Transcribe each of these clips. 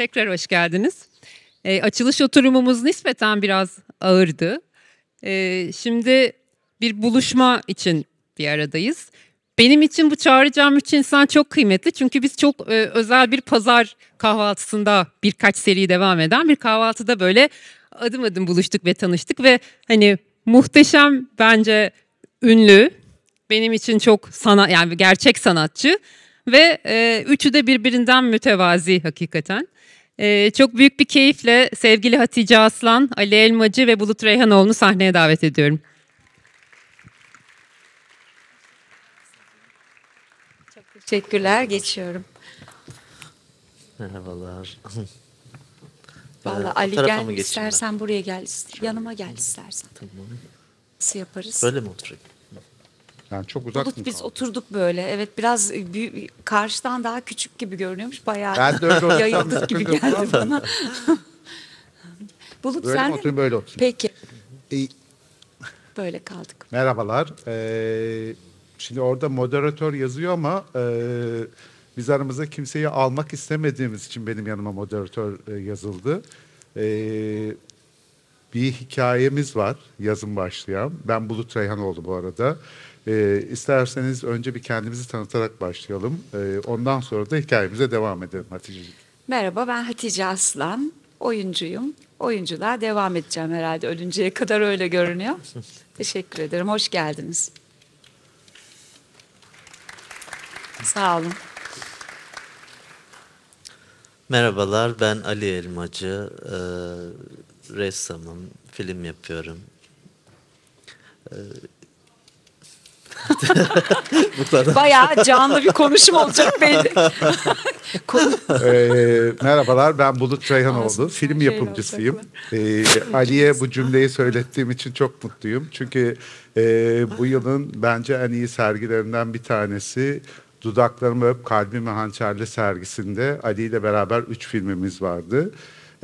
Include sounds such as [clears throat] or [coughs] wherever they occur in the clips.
Tekrar hoş geldiniz. E, açılış oturumumuz nispeten biraz ağırdı. E, şimdi bir buluşma için bir aradayız. Benim için bu çağıracağım üç insan çok kıymetli. Çünkü biz çok e, özel bir pazar kahvaltısında birkaç seri devam eden bir kahvaltıda böyle adım adım buluştuk ve tanıştık. Ve hani muhteşem bence ünlü, benim için çok sana yani gerçek sanatçı ve e, üçü de birbirinden mütevazi hakikaten. Ee, çok büyük bir keyifle sevgili Hatice Aslan, Ali Elmacı ve Bulut Reyhanoğlu'nu sahneye davet ediyorum. Çok teşekkürler. Geçiyorum. Merhabalar. [laughs] Vallahi Ali gel istersen ben? buraya gel. Yanıma gel istersen. Tamam. Nasıl yaparız? Böyle mi oturayım? Yani çok uzak Bulut, biz kaldı? oturduk böyle. Evet biraz büyük, karşıdan daha küçük gibi görünüyormuş. Bayağı ben de öyle yayıldık gibi geldi bana. Bulut böyle sen mi? Oturayım, böyle otur. Peki. Ee, böyle kaldık. Merhabalar. Ee, şimdi orada moderatör yazıyor ama e, biz aramızda kimseyi almak istemediğimiz için benim yanıma moderatör e, yazıldı. Ee, bir hikayemiz var yazın başlayan. Ben Bulut Reyhanoğlu bu arada. E, isterseniz önce bir kendimizi tanıtarak başlayalım. E, ondan sonra da hikayemize devam edelim Hatice'ciğim. Merhaba ben Hatice Aslan. Oyuncuyum. Oyunculuğa devam edeceğim herhalde ölünceye kadar öyle görünüyor. [laughs] Teşekkür ederim. Hoş geldiniz. Sağ olun. Merhabalar, ben Ali Elmacı. Ee, ressamım, film yapıyorum. Ee, [laughs] Bu kadar. Bayağı canlı bir konuşum olacak belli. [laughs] ee, merhabalar ben Bulut Ceyhanoğlu. Film şey yapımcısıyım. Ee, [laughs] Ali'ye bu cümleyi söylettiğim için çok mutluyum. Çünkü e, bu yılın bence en iyi sergilerinden bir tanesi Dudaklarımı Öp Kalbimi Hançerli sergisinde Ali ile beraber üç filmimiz vardı.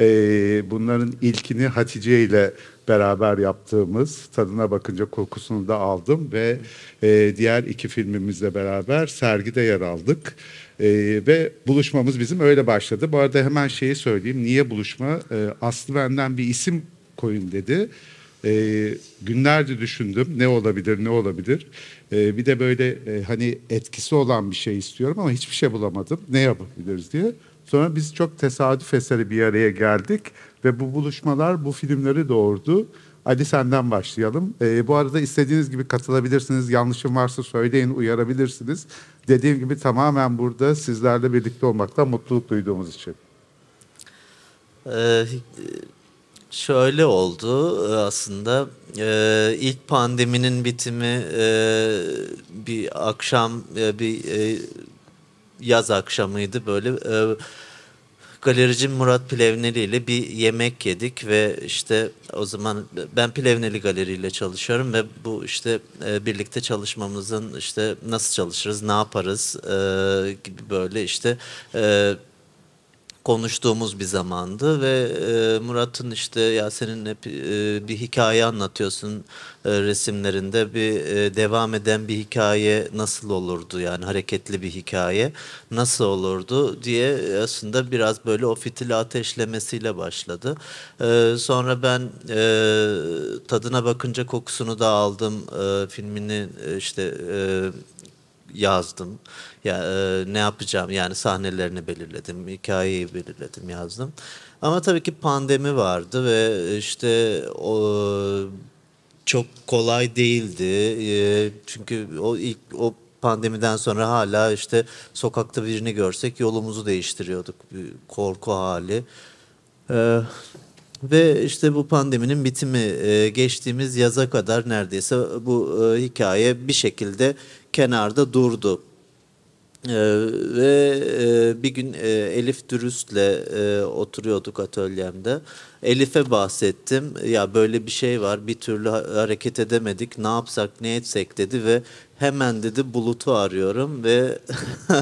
Ee, bunların ilkini Hatice ile beraber yaptığımız tadına bakınca kokusunu da aldım ve e, diğer iki filmimizle beraber sergide yer aldık. E, ve buluşmamız bizim öyle başladı. Bu arada hemen şeyi söyleyeyim. Niye buluşma? E, Aslı benden bir isim koyun dedi. E, günlerce düşündüm ne olabilir ne olabilir. E, bir de böyle e, hani etkisi olan bir şey istiyorum ama hiçbir şey bulamadım. Ne yapabiliriz diye. Sonra biz çok tesadüf eseri bir araya geldik ve bu buluşmalar bu filmleri doğurdu. Ali senden başlayalım. E, bu arada istediğiniz gibi katılabilirsiniz. Yanlışım varsa söyleyin, uyarabilirsiniz. Dediğim gibi tamamen burada sizlerle birlikte olmaktan mutluluk duyduğumuz için. Ee, şöyle oldu e, aslında. Ee, ilk pandeminin bitimi e, bir akşam, e, bir e, yaz akşamıydı böyle... E, galericim Murat Plevneli ile bir yemek yedik ve işte o zaman ben Plevneli Galeri ile çalışıyorum ve bu işte e, birlikte çalışmamızın işte nasıl çalışırız, ne yaparız e, gibi böyle işte e, konuştuğumuz bir zamandı ve e, Murat'ın işte ya senin hep e, bir hikaye anlatıyorsun e, resimlerinde bir e, devam eden bir hikaye nasıl olurdu yani hareketli bir hikaye nasıl olurdu diye aslında biraz böyle o fitili ateşlemesiyle başladı. E, sonra ben e, tadına bakınca kokusunu da aldım e, filmini e, işte e, yazdım. Ya e, ne yapacağım yani sahnelerini belirledim, hikayeyi belirledim, yazdım. Ama tabii ki pandemi vardı ve e, işte o çok kolay değildi. E, çünkü o ilk o pandemiden sonra hala işte sokakta birini görsek yolumuzu değiştiriyorduk. Bir korku hali. Ee, ve işte bu pandeminin bitimi e, geçtiğimiz yaza kadar neredeyse bu e, hikaye bir şekilde kenarda durdu. Ee, ve e, bir gün e, Elif Dürüst'le e, oturuyorduk atölyemde. Elif'e bahsettim. Ya böyle bir şey var bir türlü hareket edemedik. Ne yapsak ne etsek dedi ve hemen dedi Bulut'u arıyorum ve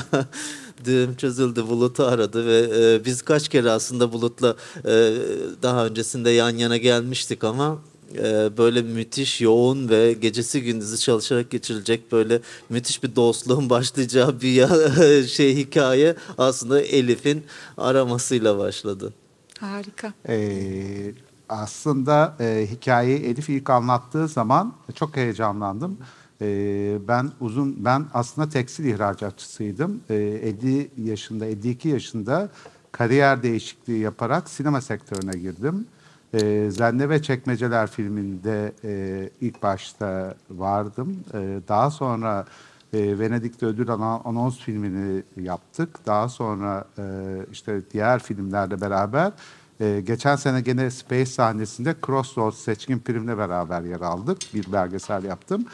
[laughs] düğüm çözüldü. Bulut'u aradı ve e, biz kaç kere aslında Bulut'la e, daha öncesinde yan yana gelmiştik ama ee, böyle müthiş yoğun ve gecesi gündüzü çalışarak geçirilecek böyle müthiş bir dostluğun [laughs] başlayacağı bir ya, [laughs] şey hikaye aslında Elif'in aramasıyla başladı. Harika. Ee, aslında e, hikayeyi Elif ilk anlattığı zaman çok heyecanlandım. E, ben uzun ben aslında tekstil ihracatçısıydım. E, ee, 50 yaşında 52 yaşında kariyer değişikliği yaparak sinema sektörüne girdim. E, ee, Zendebe Çekmeceler filminde e, ilk başta vardım. E, daha sonra e, Venedik'te ödül alan anons filmini yaptık. Daha sonra e, işte diğer filmlerle beraber e, geçen sene gene Space sahnesinde Crossroads seçkin primle beraber yer aldık. Bir belgesel yaptım.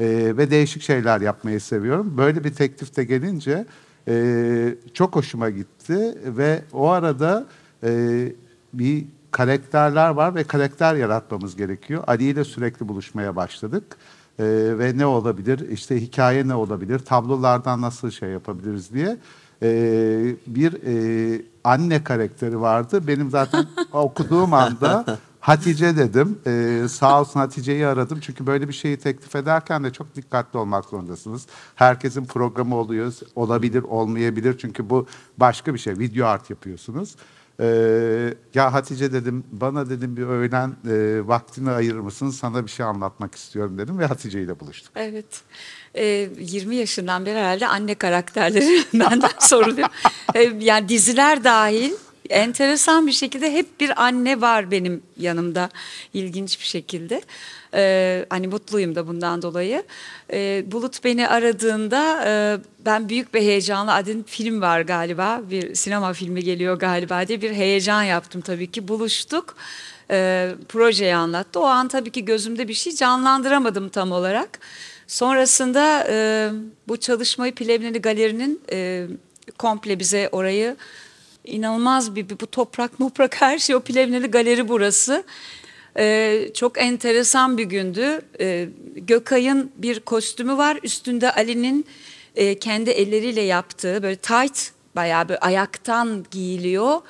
E, ve değişik şeyler yapmayı seviyorum. Böyle bir teklifte gelince e, çok hoşuma gitti ve o arada e, bir karakterler var ve karakter yaratmamız gerekiyor. Ali ile sürekli buluşmaya başladık. Ee, ve ne olabilir, işte hikaye ne olabilir, tablolardan nasıl şey yapabiliriz diye ee, bir e, anne karakteri vardı. Benim zaten [laughs] okuduğum anda Hatice dedim. ee, sağ olsun Hatice'yi aradım. Çünkü böyle bir şeyi teklif ederken de çok dikkatli olmak zorundasınız. Herkesin programı oluyor. Olabilir, olmayabilir. Çünkü bu başka bir şey. Video art yapıyorsunuz. Ee, ya Hatice dedim bana dedim bir öğlen e, vaktini ayırır mısın sana bir şey anlatmak istiyorum dedim ve Hatice ile buluştuk. Evet e, ee, 20 yaşından beri herhalde anne karakterleri benden [laughs] soruluyor. e, yani diziler dahil enteresan bir şekilde hep bir anne var benim yanımda ilginç bir şekilde. Ee, hani mutluyum da bundan dolayı. Ee, Bulut beni aradığında e, ben büyük bir heyecanla adın film var galiba bir sinema filmi geliyor galiba diye bir heyecan yaptım tabii ki buluştuk. Ee, projeyi anlattı. O an tabii ki gözümde bir şey canlandıramadım tam olarak. Sonrasında e, bu çalışmayı Plevneli Galeri'nin e, komple bize orayı inanılmaz bir, bir bu toprak moprak her şey o Plevneli galeri burası. Ee, çok enteresan bir gündü. Ee, Gökay'ın bir kostümü var. Üstünde Ali'nin e, kendi elleriyle yaptığı böyle tight bayağı böyle ayaktan giyiliyor.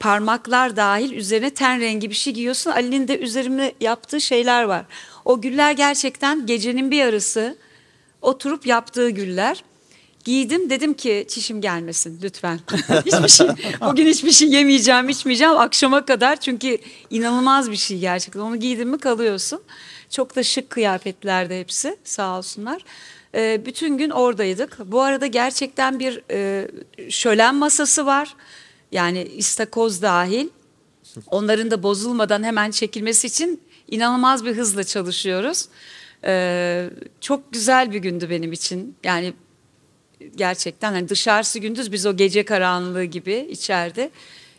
Parmaklar dahil üzerine ten rengi bir şey giyiyorsun. Ali'nin de üzerine yaptığı şeyler var. O güller gerçekten gecenin bir yarısı oturup yaptığı güller. Giydim dedim ki çişim gelmesin lütfen. [laughs] hiçbir şey, bugün hiçbir şey yemeyeceğim, içmeyeceğim akşama kadar. Çünkü inanılmaz bir şey gerçekten. Onu giydin mi kalıyorsun. Çok da şık kıyafetlerde hepsi sağ olsunlar. E, bütün gün oradaydık. Bu arada gerçekten bir e, şölen masası var. Yani istakoz dahil. Onların da bozulmadan hemen çekilmesi için inanılmaz bir hızla çalışıyoruz. Ee, çok güzel bir gündü benim için. Yani gerçekten hani dışarısı gündüz biz o gece karanlığı gibi içeride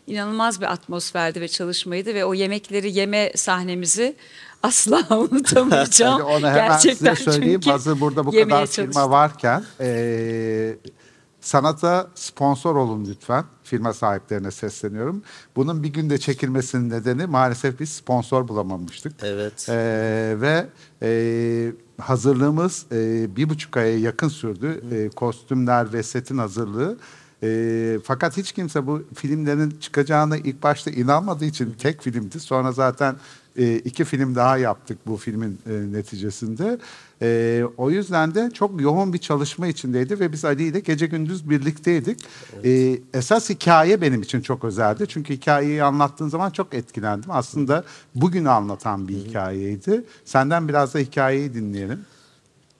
inanılmaz bir atmosferdi ve çalışmaydı ve o yemekleri yeme sahnemizi [laughs] asla unutamayacağım. yani [laughs] onu hemen Gerçekten size söyleyeyim. Hazır burada bu kadar çalıştım. firma varken e, sanata sponsor olun lütfen. Firma sahiplerine sesleniyorum. Bunun bir günde çekilmesinin nedeni maalesef biz sponsor bulamamıştık. Evet. E, ve e, hazırlığımız e, bir buçuk aya yakın sürdü. E, kostümler ve setin hazırlığı. E, fakat hiç kimse bu filmlerin çıkacağına ilk başta inanmadığı için tek filmdi. Sonra zaten e, iki film daha yaptık bu filmin e, neticesinde. E, o yüzden de çok yoğun bir çalışma içindeydi ve biz Ali ile gece gündüz birlikteydik. Evet. esas hikaye benim için çok özeldi. Çünkü hikayeyi anlattığın zaman çok etkilendim. Aslında bugün anlatan bir hikayeydi. Senden biraz da hikayeyi dinleyelim.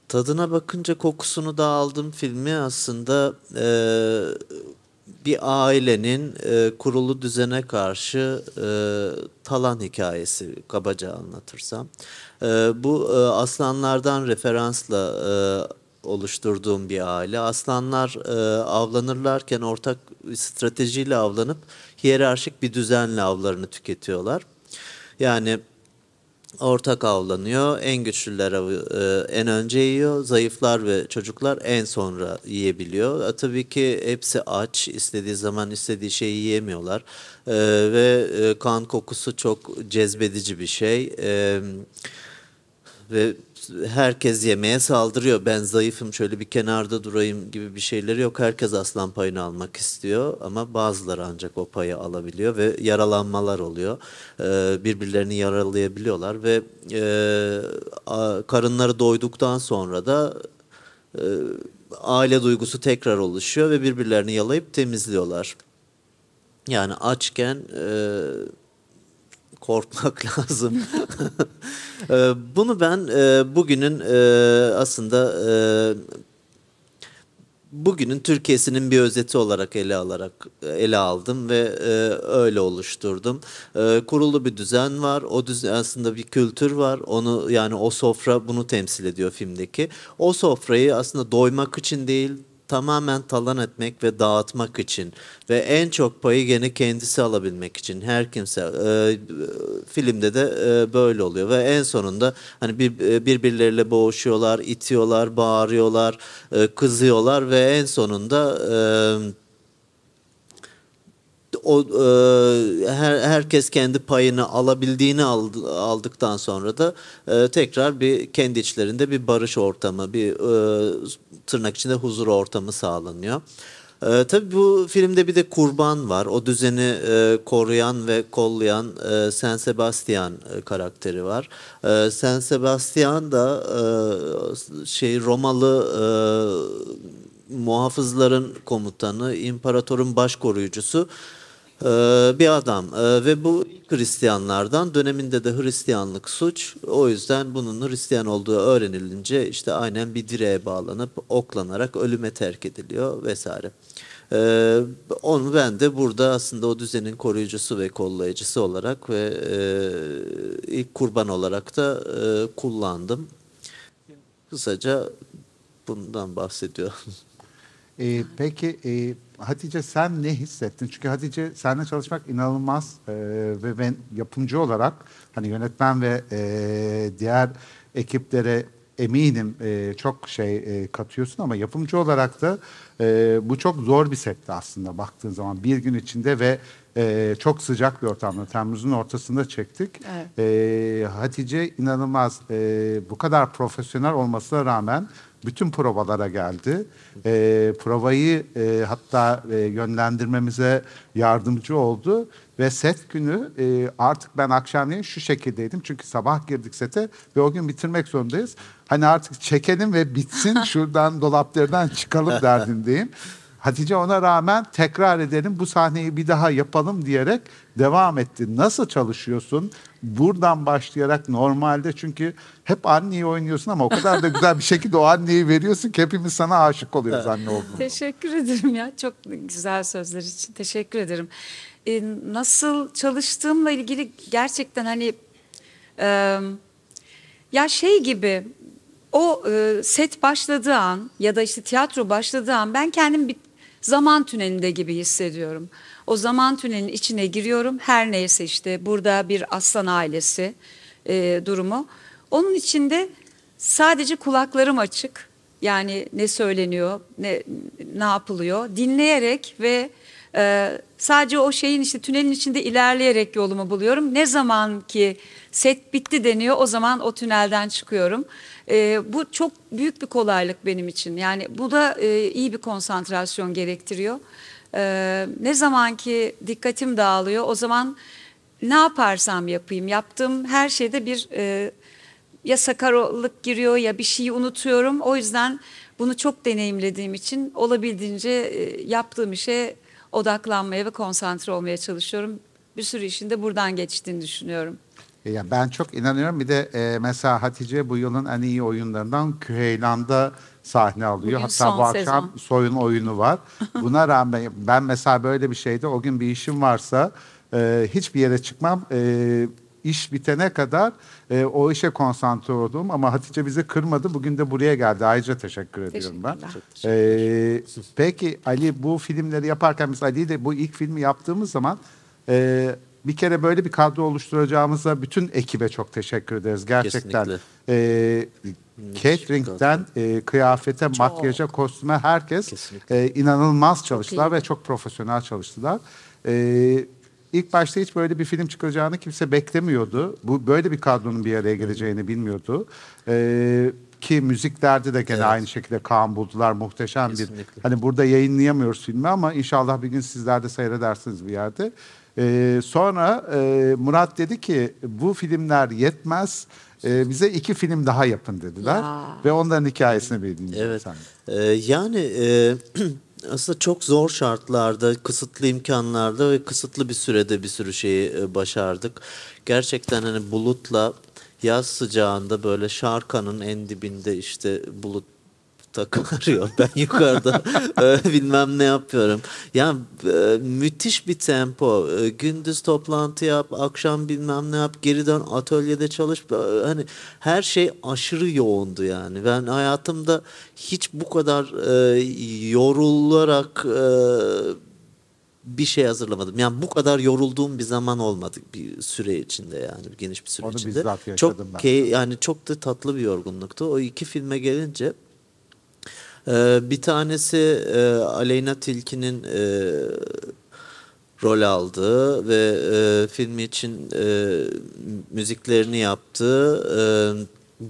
Tadına bakınca kokusunu da aldım filmi aslında e, bir ailenin e, kurulu düzene karşı e, talan hikayesi kabaca anlatırsam. E, bu e, aslanlardan referansla e, oluşturduğum bir aile. Aslanlar e, avlanırlarken ortak stratejiyle avlanıp hiyerarşik bir düzenle avlarını tüketiyorlar. Yani ortak avlanıyor. En güçlüler avı e, en önce yiyor. Zayıflar ve çocuklar en sonra yiyebiliyor. E, tabii ki hepsi aç. istediği zaman istediği şeyi yiyemiyorlar. E, ve kan kokusu çok cezbedici bir şey. Ve herkes yemeğe saldırıyor. Ben zayıfım şöyle bir kenarda durayım gibi bir şeyleri yok. Herkes aslan payını almak istiyor ama bazıları ancak o payı alabiliyor ve yaralanmalar oluyor. Ee, birbirlerini yaralayabiliyorlar ve e, karınları doyduktan sonra da e, aile duygusu tekrar oluşuyor ve birbirlerini yalayıp temizliyorlar. Yani açken... E, korkmak [laughs] lazım. [laughs] Ee, bunu ben e, bugünün e, aslında e, bugünün Türkiye'sinin bir özeti olarak ele alarak ele aldım ve öyle oluşturdum. E, kurulu bir düzen var. O düzen aslında bir kültür var. Onu yani o sofra bunu temsil ediyor filmdeki. O sofrayı aslında doymak için değil, tamamen talan etmek ve dağıtmak için ve en çok payı gene kendisi alabilmek için her kimse e, e filmde de e, böyle oluyor ve en sonunda hani bir, e, birbirleriyle boğuşuyorlar, itiyorlar, bağırıyorlar, e, kızıyorlar ve en sonunda e, o e, her, herkes kendi payını alabildiğini aldı, aldıktan sonra da e, tekrar bir kendi içlerinde bir barış ortamı, bir e, tırnak içinde huzur ortamı sağlanıyor. E, tabii bu filmde bir de kurban var. O düzeni e, koruyan ve kollayan e, San Sebastian e, karakteri var. E, San Sebastian da e, şey Romalı e, muhafızların komutanı, imparatorun baş koruyucusu. Ee, bir adam ee, ve bu ilk Hristiyanlardan döneminde de Hristiyanlık suç. O yüzden bunun Hristiyan olduğu öğrenilince işte aynen bir direğe bağlanıp oklanarak ölüme terk ediliyor vesaire. Ee, onu ben de burada aslında o düzenin koruyucusu ve kollayıcısı olarak ve e, ilk kurban olarak da e, kullandım. Kısaca bundan bahsediyorum. Ee, peki e, Hatice sen ne hissettin? Çünkü Hatice seninle çalışmak inanılmaz e, ve ben yapımcı olarak hani yönetmen ve e, diğer ekiplere eminim e, çok şey e, katıyorsun ama yapımcı olarak da e, bu çok zor bir setti aslında baktığın zaman bir gün içinde ve e, çok sıcak bir ortamda Temmuz'un ortasında çektik. Evet. E, Hatice inanılmaz e, bu kadar profesyonel olmasına rağmen bütün provalara geldi. E, provayı e, hatta e, yönlendirmemize yardımcı oldu. Ve set günü e, artık ben akşamleyin şu şekildeydim. Çünkü sabah girdik sete ve o gün bitirmek zorundayız. Hani artık çekelim ve bitsin [laughs] şuradan dolaplardan çıkalım derdindeyim. Hatice ona rağmen tekrar edelim bu sahneyi bir daha yapalım diyerek devam etti. Nasıl çalışıyorsun? Buradan başlayarak normalde çünkü hep anneyi oynuyorsun ama o kadar da güzel bir şekilde o anneyi veriyorsun ki hepimiz sana aşık oluyoruz anne olduğunu. Teşekkür ederim ya çok güzel sözler için teşekkür ederim. Ee, nasıl çalıştığımla ilgili gerçekten hani e, ya şey gibi o e, set başladığı an ya da işte tiyatro başladığı an ben kendim bir zaman tünelinde gibi hissediyorum. O zaman tünelinin içine giriyorum. Her neyse işte burada bir aslan ailesi e, durumu. Onun içinde sadece kulaklarım açık. Yani ne söyleniyor, ne ne yapılıyor dinleyerek ve e, sadece o şeyin işte tünelin içinde ilerleyerek yolumu buluyorum. Ne zaman ki set bitti deniyor o zaman o tünelden çıkıyorum. E, bu çok büyük bir kolaylık benim için. Yani bu da e, iyi bir konsantrasyon gerektiriyor. E, ne zaman ki dikkatim dağılıyor o zaman ne yaparsam yapayım yaptığım her şeyde bir e, ya sakarlık giriyor ya bir şeyi unutuyorum. O yüzden bunu çok deneyimlediğim için olabildiğince e, yaptığım işe odaklanmaya ve konsantre olmaya çalışıyorum. Bir sürü işin de buradan geçtiğini düşünüyorum. E, ya ben çok inanıyorum. Bir de e, mesela Hatice bu yılın en iyi oyunlarından Küheylan'da sahne alıyor. Bugün Hatta bu akşam sezon. soyun oyunu var. [laughs] Buna rağmen ben mesela böyle bir şeyde o gün bir işim varsa e, hiçbir yere çıkmam. E, iş bitene kadar e, o işe konsantre oldum ama Hatice bizi kırmadı. Bugün de buraya geldi. Ayrıca teşekkür ediyorum ben. E, peki Ali bu filmleri yaparken biz Ali de bu ilk filmi yaptığımız zaman e, bir kere böyle bir kadro oluşturacağımıza bütün ekibe çok teşekkür ederiz. Gerçekten Kesinlikle. E, catering'den e, kıyafete, çok. makyaja, kostüme herkes e, inanılmaz çalıştılar çok ve çok profesyonel çalıştılar. Evet ilk başta hiç böyle bir film çıkacağını kimse beklemiyordu. Bu böyle bir kadronun bir araya geleceğini bilmiyordu. Ee, ki müziklerde de gene evet. aynı şekilde Kaan buldular muhteşem Kesinlikle. bir. Hani burada yayınlayamıyoruz filmi ama inşallah bir gün sizler de seyredersiniz bir yerde. Ee, sonra e, Murat dedi ki bu filmler yetmez. E, bize iki film daha yapın dediler. Ya. Ve onların hikayesini bildiğiniz Evet. Ee, yani e, [clears throat] aslında çok zor şartlarda, kısıtlı imkanlarda ve kısıtlı bir sürede bir sürü şeyi e, başardık. Gerçekten hani bulutla yaz sıcağında böyle şarkanın en dibinde işte bulut takım [laughs] Ben yukarıda [laughs] bilmem ne yapıyorum. Yani e, müthiş bir tempo. E, gündüz toplantı yap, akşam bilmem ne yap, geri dön atölyede çalış. Hani her şey aşırı yoğundu yani. Ben hayatımda hiç bu kadar e, yorularak bir şey hazırlamadım. Yani bu kadar yorulduğum bir zaman olmadı bir süre içinde yani geniş bir süre Onu içinde. Bizzat çok ben. Key, yani çok da tatlı bir yorgunluktu. O iki filme gelince ee, bir tanesi e, Aleyna Tilki'nin e, rol aldığı ve e, filmi için e, müziklerini yaptığı e,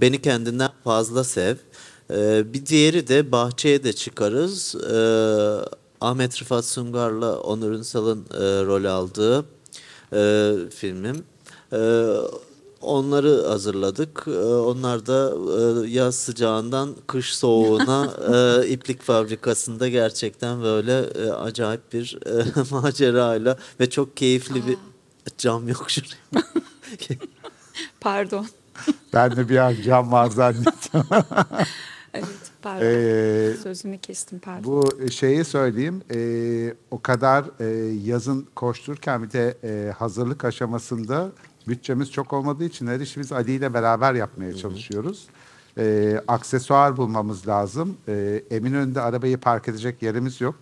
Beni Kendinden Fazla Sev. E, bir diğeri de Bahçeye de Çıkarız. E, Ahmet Rıfat Sungar'la Onur Ünsal'ın e, rol aldığı e, filmim. E, onları hazırladık. Ee, onlar da e, yaz sıcağından kış soğuğuna [laughs] e, iplik fabrikasında gerçekten böyle e, acayip bir [laughs] macerayla ve çok keyifli Aa. bir cam yok şuraya. [laughs] Pardon. Ben de bir an cam var zannettim. evet pardon. Ee, Sözünü kestim pardon. Bu şeyi söyleyeyim. E, o kadar e, yazın koştururken bir de e, hazırlık aşamasında Bütçemiz çok olmadığı için her işi biz Ali ile beraber yapmaya Hı-hı. çalışıyoruz. E, aksesuar bulmamız lazım. E, Eminönü'nde arabayı park edecek yerimiz yok.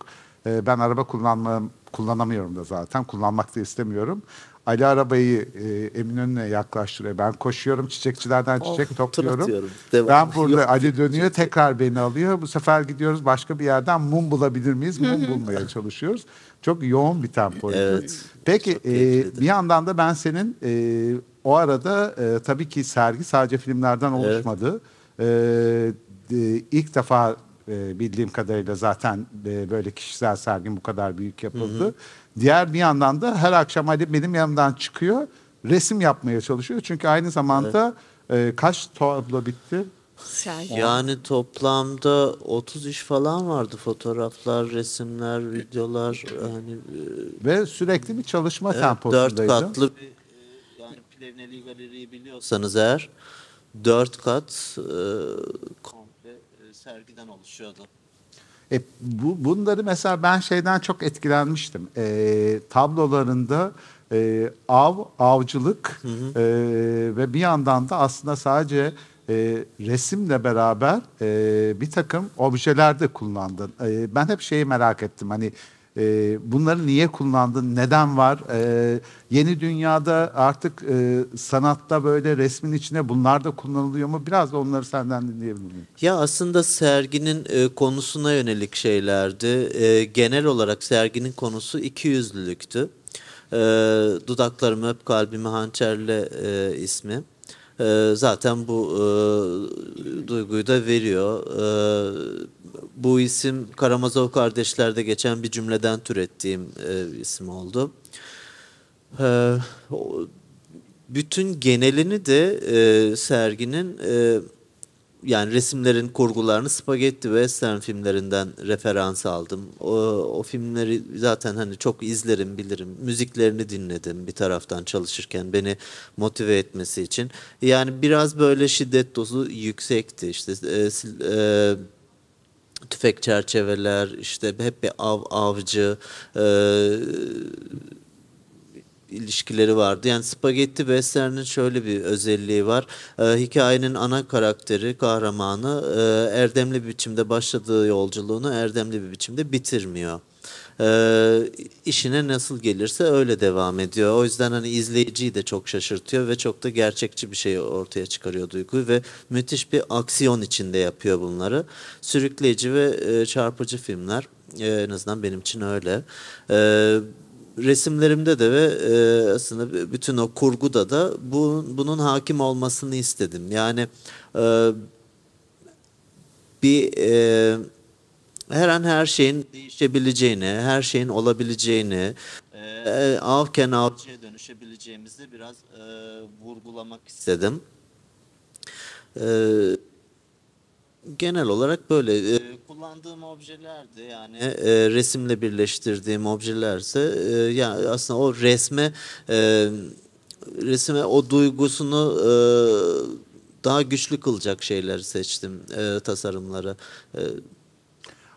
E, ben araba kullanmam, kullanamıyorum da zaten. Kullanmak da istemiyorum. Ali arabayı e, Eminönü'ne yaklaştırıyor. Ben koşuyorum çiçekçilerden çiçek oh, topluyorum. Ben burada Yok. Ali dönüyor tekrar beni alıyor. Bu sefer gidiyoruz başka bir yerden mum bulabilir miyiz? Mum bulmaya çalışıyoruz. Çok yoğun bir tempoydu. Evet. Peki e, bir yandan da ben senin e, o arada e, tabii ki sergi sadece filmlerden oluşmadı. Evet. E, e, ilk defa e, bildiğim kadarıyla zaten e, böyle kişisel sergin bu kadar büyük yapıldı. Hı hı. Diğer bir yandan da her akşam Ali benim yanımdan çıkıyor resim yapmaya çalışıyor. Çünkü aynı zamanda evet. e, kaç tablo bitti? Yani toplamda 30 iş falan vardı. Fotoğraflar, resimler, videolar. Hani, Ve sürekli bir çalışma evet, temposundaydı. Dört katlı bir, e, yani Plevneli Galeri'yi biliyorsanız eğer dört kat e, komple sergiden oluşuyordu. E, bu, bunları mesela ben şeyden çok etkilenmiştim. E, tablolarında e, av, avcılık hı hı. E, ve bir yandan da aslında sadece e, resimle beraber e, bir takım objeler de kullandın. E, ben hep şeyi merak ettim hani e, bunları niye kullandın, neden var? E, yeni dünyada artık e, sanatta böyle resmin içine bunlar da kullanılıyor mu? Biraz da onları senden dinleyebilir miyim? Ya aslında serginin e, konusuna yönelik şeylerdi. E, genel olarak serginin konusu ikiyüzlülüktü. E, Dudaklarım öp kalbimi hançerle e, ismi e, zaten bu e, duyguyu da veriyor. E, bu isim Karamazov kardeşlerde geçen bir cümleden türettiğim e, isim oldu. E, o, bütün genelini de e, serginin e, yani resimlerin kurgularını spagetti western filmlerinden referans aldım. O, o filmleri zaten hani çok izlerim bilirim. Müziklerini dinledim bir taraftan çalışırken beni motive etmesi için. Yani biraz böyle şiddet dozu yüksekti işte. E, e, tüfek çerçeveler işte hep bir av avcı e, ilişkileri vardı. Yani spagetti western'in şöyle bir özelliği var. E, hikayenin ana karakteri, kahramanı e, erdemli bir biçimde başladığı yolculuğunu erdemli bir biçimde bitirmiyor e, işine nasıl gelirse öyle devam ediyor. O yüzden hani izleyiciyi de çok şaşırtıyor ve çok da gerçekçi bir şey ortaya çıkarıyor duyguyu ve müthiş bir aksiyon içinde yapıyor bunları. Sürükleyici ve e, çarpıcı filmler. E, en azından benim için öyle. E, resimlerimde de ve e, aslında bütün o kurguda da bu, bunun hakim olmasını istedim. Yani e, bir e, her an her şeyin değişebileceğini, her şeyin olabileceğini, e, avken avcıya dönüşebileceğimizi biraz e, vurgulamak istedim. Evet genel olarak böyle e, kullandığım objelerdi yani e, resimle birleştirdiğim objelerse e, yani aslında o resme e, resime o duygusunu e, daha güçlü kılacak şeyler seçtim e, tasarımları. E,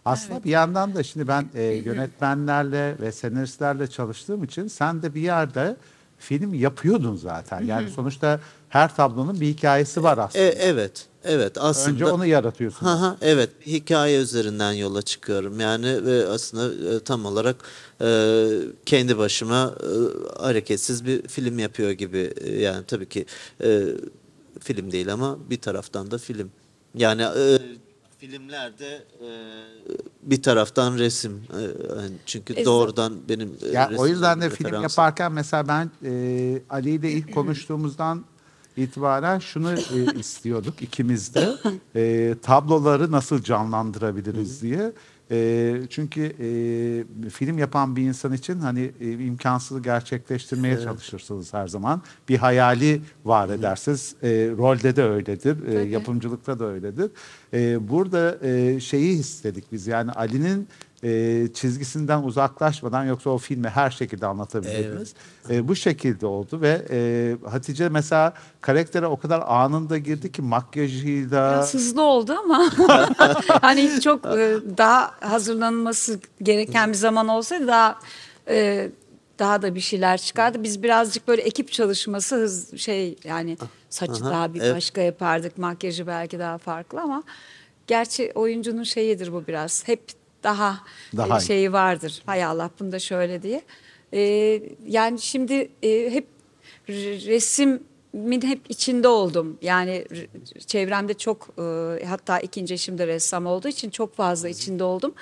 aslında evet. bir yandan da şimdi ben e, yönetmenlerle ve senaristlerle çalıştığım için sen de bir yerde film yapıyordun zaten. Yani sonuçta her tablonun bir hikayesi var e, aslında. E, evet. Evet aslında. Önce onu yaratıyorsun. Ha ha evet hikaye üzerinden yola çıkıyorum. Yani ve aslında e, tam olarak e, kendi başıma e, hareketsiz bir film yapıyor gibi. E, yani tabii ki e, film değil ama bir taraftan da film. Yani e, filmlerde e, bir taraftan resim. E, hani çünkü e, doğrudan benim e, Ya o yüzden de film yaparken mesela ben e, Ali ile ilk konuştuğumuzdan itibaren şunu e, istiyorduk ikimiz de e, tabloları nasıl canlandırabiliriz diye. E, çünkü e, film yapan bir insan için hani e, imkansızı gerçekleştirmeye evet. çalışırsınız her zaman. Bir hayali var edersiniz. E, rolde de öyledir, e, yapımcılıkta da öyledir. E, burada e, şeyi istedik biz yani Ali'nin e, çizgisinden uzaklaşmadan yoksa o filmi her şekilde anlatabilirdiniz. Evet. E, bu şekilde oldu ve e, Hatice mesela karaktere o kadar anında girdi ki makyajıyla... hızlı oldu ama [laughs] hani çok e, daha hazırlanması gereken bir zaman olsaydı daha... E, daha da bir şeyler çıkardı. Biz birazcık böyle ekip çalışması hız şey yani saçı Aha, daha bir evet. başka yapardık. Makyajı belki daha farklı ama gerçi oyuncunun şeyidir bu biraz. Hep daha, daha e, şeyi iyi. vardır. Hay Allah bunu da şöyle diye. E, yani şimdi e, hep resmin hep içinde oldum. Yani çevremde çok e, hatta ikinci şimdi ressam olduğu için çok fazla içinde oldum.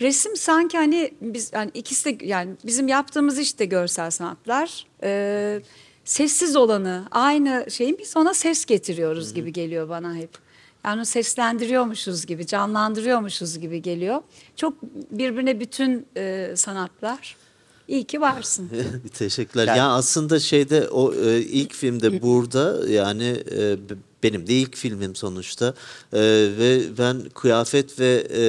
Resim sanki hani biz yani ikisi de yani bizim yaptığımız işte görsel sanatlar. E, sessiz olanı aynı şeyin biz ona ses getiriyoruz Hı -hı. gibi geliyor bana hep. Yani seslendiriyormuşuz gibi, canlandırıyormuşuz gibi geliyor. Çok birbirine bütün e, sanatlar. İyi ki varsın. [laughs] Teşekkürler. Yani, yani aslında şeyde o e, ilk filmde [laughs] burada yani e, benim de ilk filmim sonuçta. E, ve ben kıyafet ve e,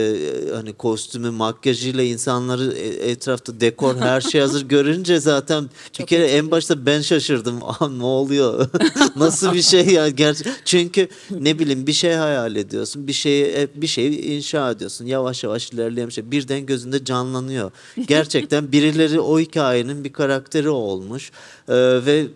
hani kostümü, makyajıyla insanları e, etrafta dekor her şey hazır [laughs] görünce zaten Çok bir kere iyi. en başta ben şaşırdım. [laughs] Aa, ne oluyor? [laughs] Nasıl bir şey ya? Gerçi çünkü ne bileyim bir şey hayal ediyorsun. Bir şey bir şeyi inşa ediyorsun. Yavaş yavaş ilerleyen bir şey birden gözünde canlanıyor. Gerçekten birileri o hikayenin bir karakteri olmuş. Ee, ve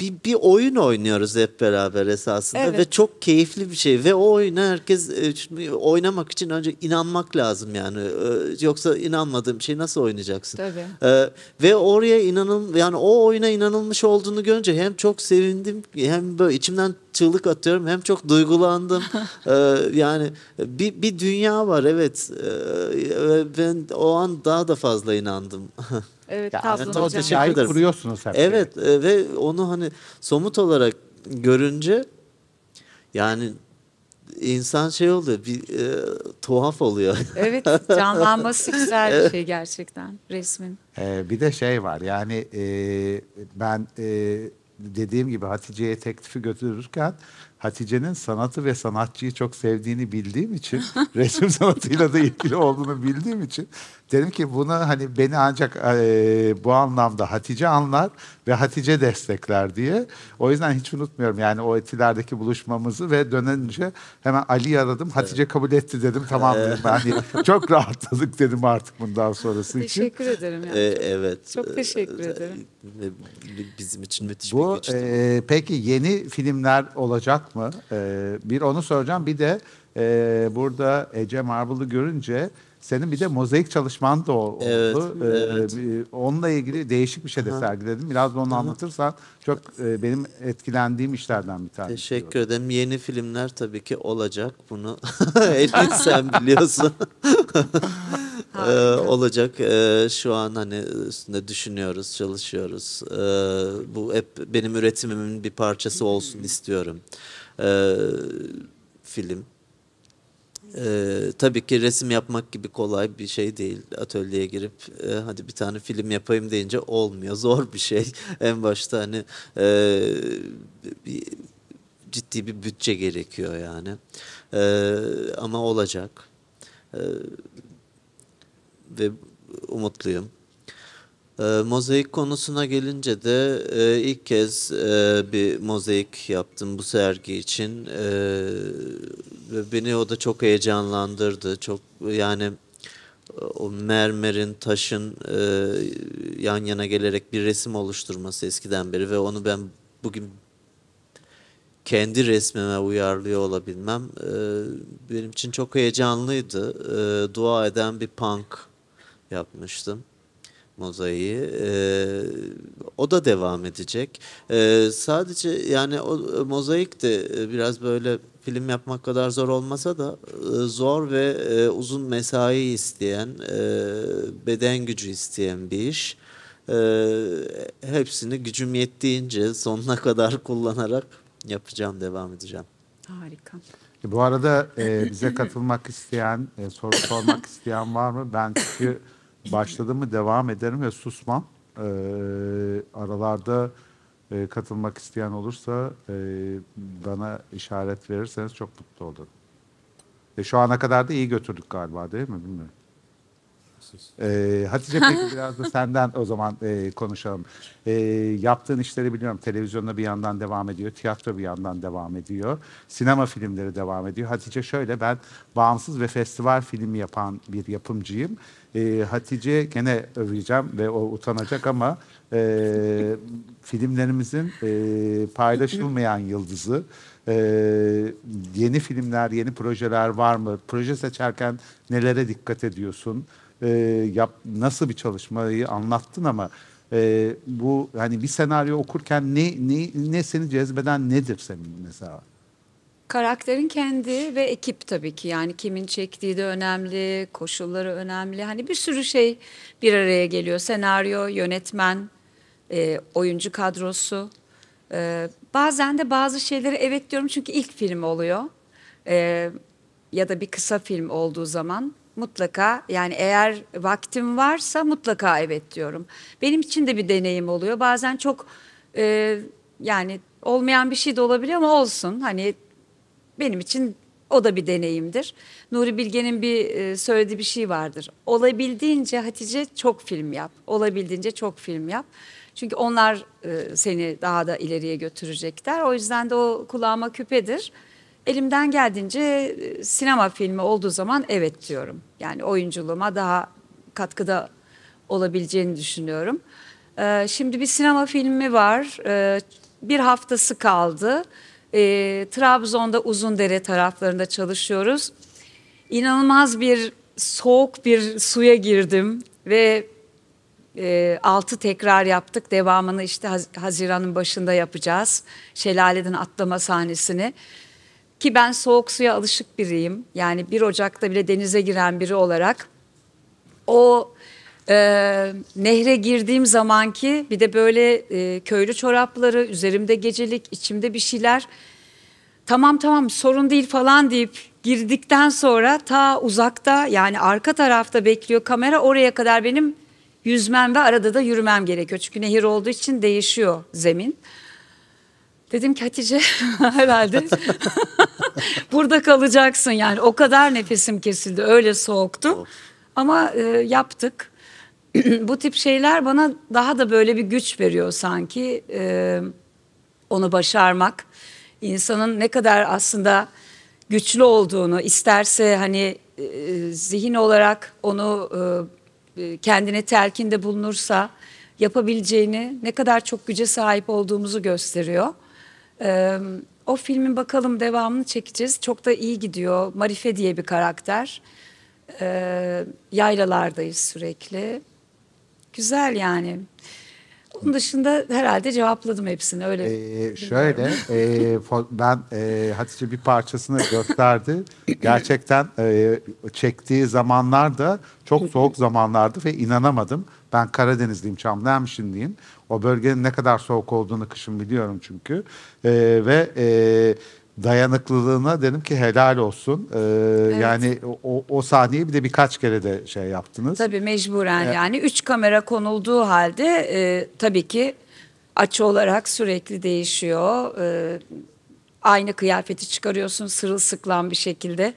bir, bir oyun oynuyoruz hep beraber esasında evet. ve çok keyifli bir şey ve o oyunu herkes e, oynamak için önce inanmak lazım yani e, yoksa inanmadığım şey nasıl oynayacaksın? Tabii. E, ve oraya inanın yani o oyuna inanılmış olduğunu görünce hem çok sevindim hem böyle içimden çığlık atıyorum hem çok duygulandım. [laughs] yani bir, bir dünya var evet ben o an daha da fazla inandım. [laughs] Evet, ya aslında o teşekkür ederim. kuruyorsunuz hep. Evet e, ve onu hani somut olarak görünce yani insan şey oluyor bir e, tuhaf oluyor. [laughs] Evet canlanması güzel bir şey gerçekten resmin. Ee, bir de şey var yani e, ben e, dediğim gibi Hatice'ye teklifi götürürken Hatice'nin sanatı ve sanatçıyı çok sevdiğini bildiğim için [laughs] resim sanatıyla da ilgili olduğunu bildiğim için Dedim ki bunu hani beni ancak e, bu anlamda Hatice anlar ve Hatice destekler diye. O yüzden hiç unutmuyorum yani o etilerdeki buluşmamızı ve dönünce hemen Ali'yi aradım. Hatice evet. kabul etti dedim tamam dedim. hani [laughs] çok rahatladık dedim artık bundan sonrası için. Teşekkür ederim. Yani. Ee, evet. Çok teşekkür ee, ederim. E, e, bizim için müthiş bu, bir geçti. E, peki yeni filmler olacak mı? E, bir onu soracağım bir de e, burada Ece Marble'ı görünce senin bir de mozaik çalışman da oldu. Evet, ee, evet. Onunla ilgili değişik bir şey de sergiledim. Biraz da onu anlatırsan çok e, benim etkilendiğim işlerden bir tanesi. Teşekkür ederim. Yeni filmler tabii ki olacak. Bunu [laughs] [laughs] en sen biliyorsun. [laughs] Ee, olacak. Ee, şu an hani üstünde düşünüyoruz, çalışıyoruz. bu hep benim üretimimin bir parçası olsun istiyorum. film ee, tabii ki resim yapmak gibi kolay bir şey değil. Atölyeye girip e, hadi bir tane film yapayım deyince olmuyor. [laughs] Zor bir şey. en başta hani e, bir, ciddi bir bütçe gerekiyor yani. E, ama olacak. E, ve umutluyum. E, mozaik konusuna gelince de e, ilk kez e, bir mozaik yaptım bu sergi için. Ee, ve beni o da çok heyecanlandırdı. Çok yani o mermerin, taşın e, yan yana gelerek bir resim oluşturması eskiden beri ve onu ben bugün kendi resmime uyarlıyor olabilmem benim için çok heyecanlıydı. dua eden bir punk yapmıştım mozaiği. E, o da devam edecek. E, sadece yani o e, mozaik de e, biraz böyle film yapmak kadar zor olmasa da e, zor ve e, uzun mesai isteyen, e, beden gücü isteyen bir iş. E, hepsini gücüm yettiğince sonuna kadar kullanarak yapacağım, devam edeceğim. Harika. E, bu arada e, bize katılmak isteyen, e, soru sormak isteyen var mı? Ben çünkü başladım mı devam ederim ve susmam. E, aralarda e, katılmak isteyen olursa e, bana işaret verirseniz çok mutlu olurum. E, şu ana kadar da iyi götürdük galiba değil mi? Bilmiyorum haklısınız. Ee, Hatice peki [laughs] biraz da senden o zaman e, konuşalım. E, yaptığın işleri biliyorum. Televizyonda bir yandan devam ediyor, tiyatro bir yandan devam ediyor, sinema filmleri devam ediyor. Hatice şöyle ben bağımsız ve festival filmi yapan bir yapımcıyım. E, Hatice gene öveceğim ve o utanacak ama e, filmlerimizin e, paylaşılmayan yıldızı. Ee, yeni filmler, yeni projeler var mı? Proje seçerken nelere dikkat ediyorsun? e, yap, nasıl bir çalışmayı anlattın ama e, bu hani bir senaryo okurken ne, ne, ne seni cezbeden nedir senin mesela? Karakterin kendi ve ekip tabii ki yani kimin çektiği de önemli, koşulları önemli. Hani bir sürü şey bir araya geliyor. Senaryo, yönetmen, e, oyuncu kadrosu. E, bazen de bazı şeyleri evet diyorum çünkü ilk film oluyor. E, ya da bir kısa film olduğu zaman mutlaka yani eğer vaktim varsa mutlaka evet diyorum. Benim için de bir deneyim oluyor. Bazen çok e, yani olmayan bir şey de olabiliyor ama olsun. Hani benim için o da bir deneyimdir. Nuri Bilge'nin bir e, söylediği bir şey vardır. Olabildiğince Hatice çok film yap. Olabildiğince çok film yap. Çünkü onlar e, seni daha da ileriye götürecekler. O yüzden de o kulağıma küpedir. Elimden geldiğince e, sinema filmi olduğu zaman evet diyorum. Yani oyunculuğuma daha katkıda olabileceğini düşünüyorum. E, şimdi bir sinema filmi var. E, bir haftası kaldı. Trabzon'da Uzundere taraflarında çalışıyoruz. İnanılmaz bir soğuk bir suya girdim ve e, altı tekrar yaptık. Devamını işte Haziran'ın başında yapacağız. Şelaleden atlama sahnesini. Ki ben soğuk suya alışık biriyim. Yani 1 Ocak'ta bile denize giren biri olarak o e, nehre girdiğim zamanki bir de böyle e, köylü çorapları, üzerimde gecelik, içimde bir şeyler. Tamam tamam sorun değil falan deyip girdikten sonra ta uzakta yani arka tarafta bekliyor kamera oraya kadar benim yüzmem ve arada da yürümem gerekiyor. Çünkü nehir olduğu için değişiyor zemin. Dedim ki Hatice [laughs] herhalde [laughs] burada kalacaksın yani o kadar nefesim kesildi öyle soğuktu. Ama e, yaptık. [clears throat] Bu tip şeyler bana daha da böyle bir güç veriyor sanki e, onu başarmak. İnsanın ne kadar aslında güçlü olduğunu isterse hani e, zihin olarak onu e, e kendine telkinde bulunursa yapabileceğini, ne kadar çok güce sahip olduğumuzu gösteriyor. Ee, o filmin bakalım devamını çekeceğiz. Çok da iyi gidiyor. Marife diye bir karakter. Ee, yaylalardayız sürekli. Güzel yani. Onun dışında herhalde cevapladım hepsini öyle. Ee, şöyle e, ben e, Hatice bir parçasını gösterdi. [laughs] Gerçekten e, çektiği zamanlar da çok soğuk zamanlardı ve inanamadım. Ben Karadenizliyim, Çamlıhemşinliyim. O bölgenin ne kadar soğuk olduğunu kışın biliyorum çünkü. E, ve e, dayanıklılığına dedim ki helal olsun. Ee, evet. Yani o, o sahneyi bir de birkaç kere de şey yaptınız. Tabii mecburen ee, yani üç kamera konulduğu halde e, tabii ki açı olarak sürekli değişiyor. E, aynı kıyafeti çıkarıyorsun sırılsıklam bir şekilde.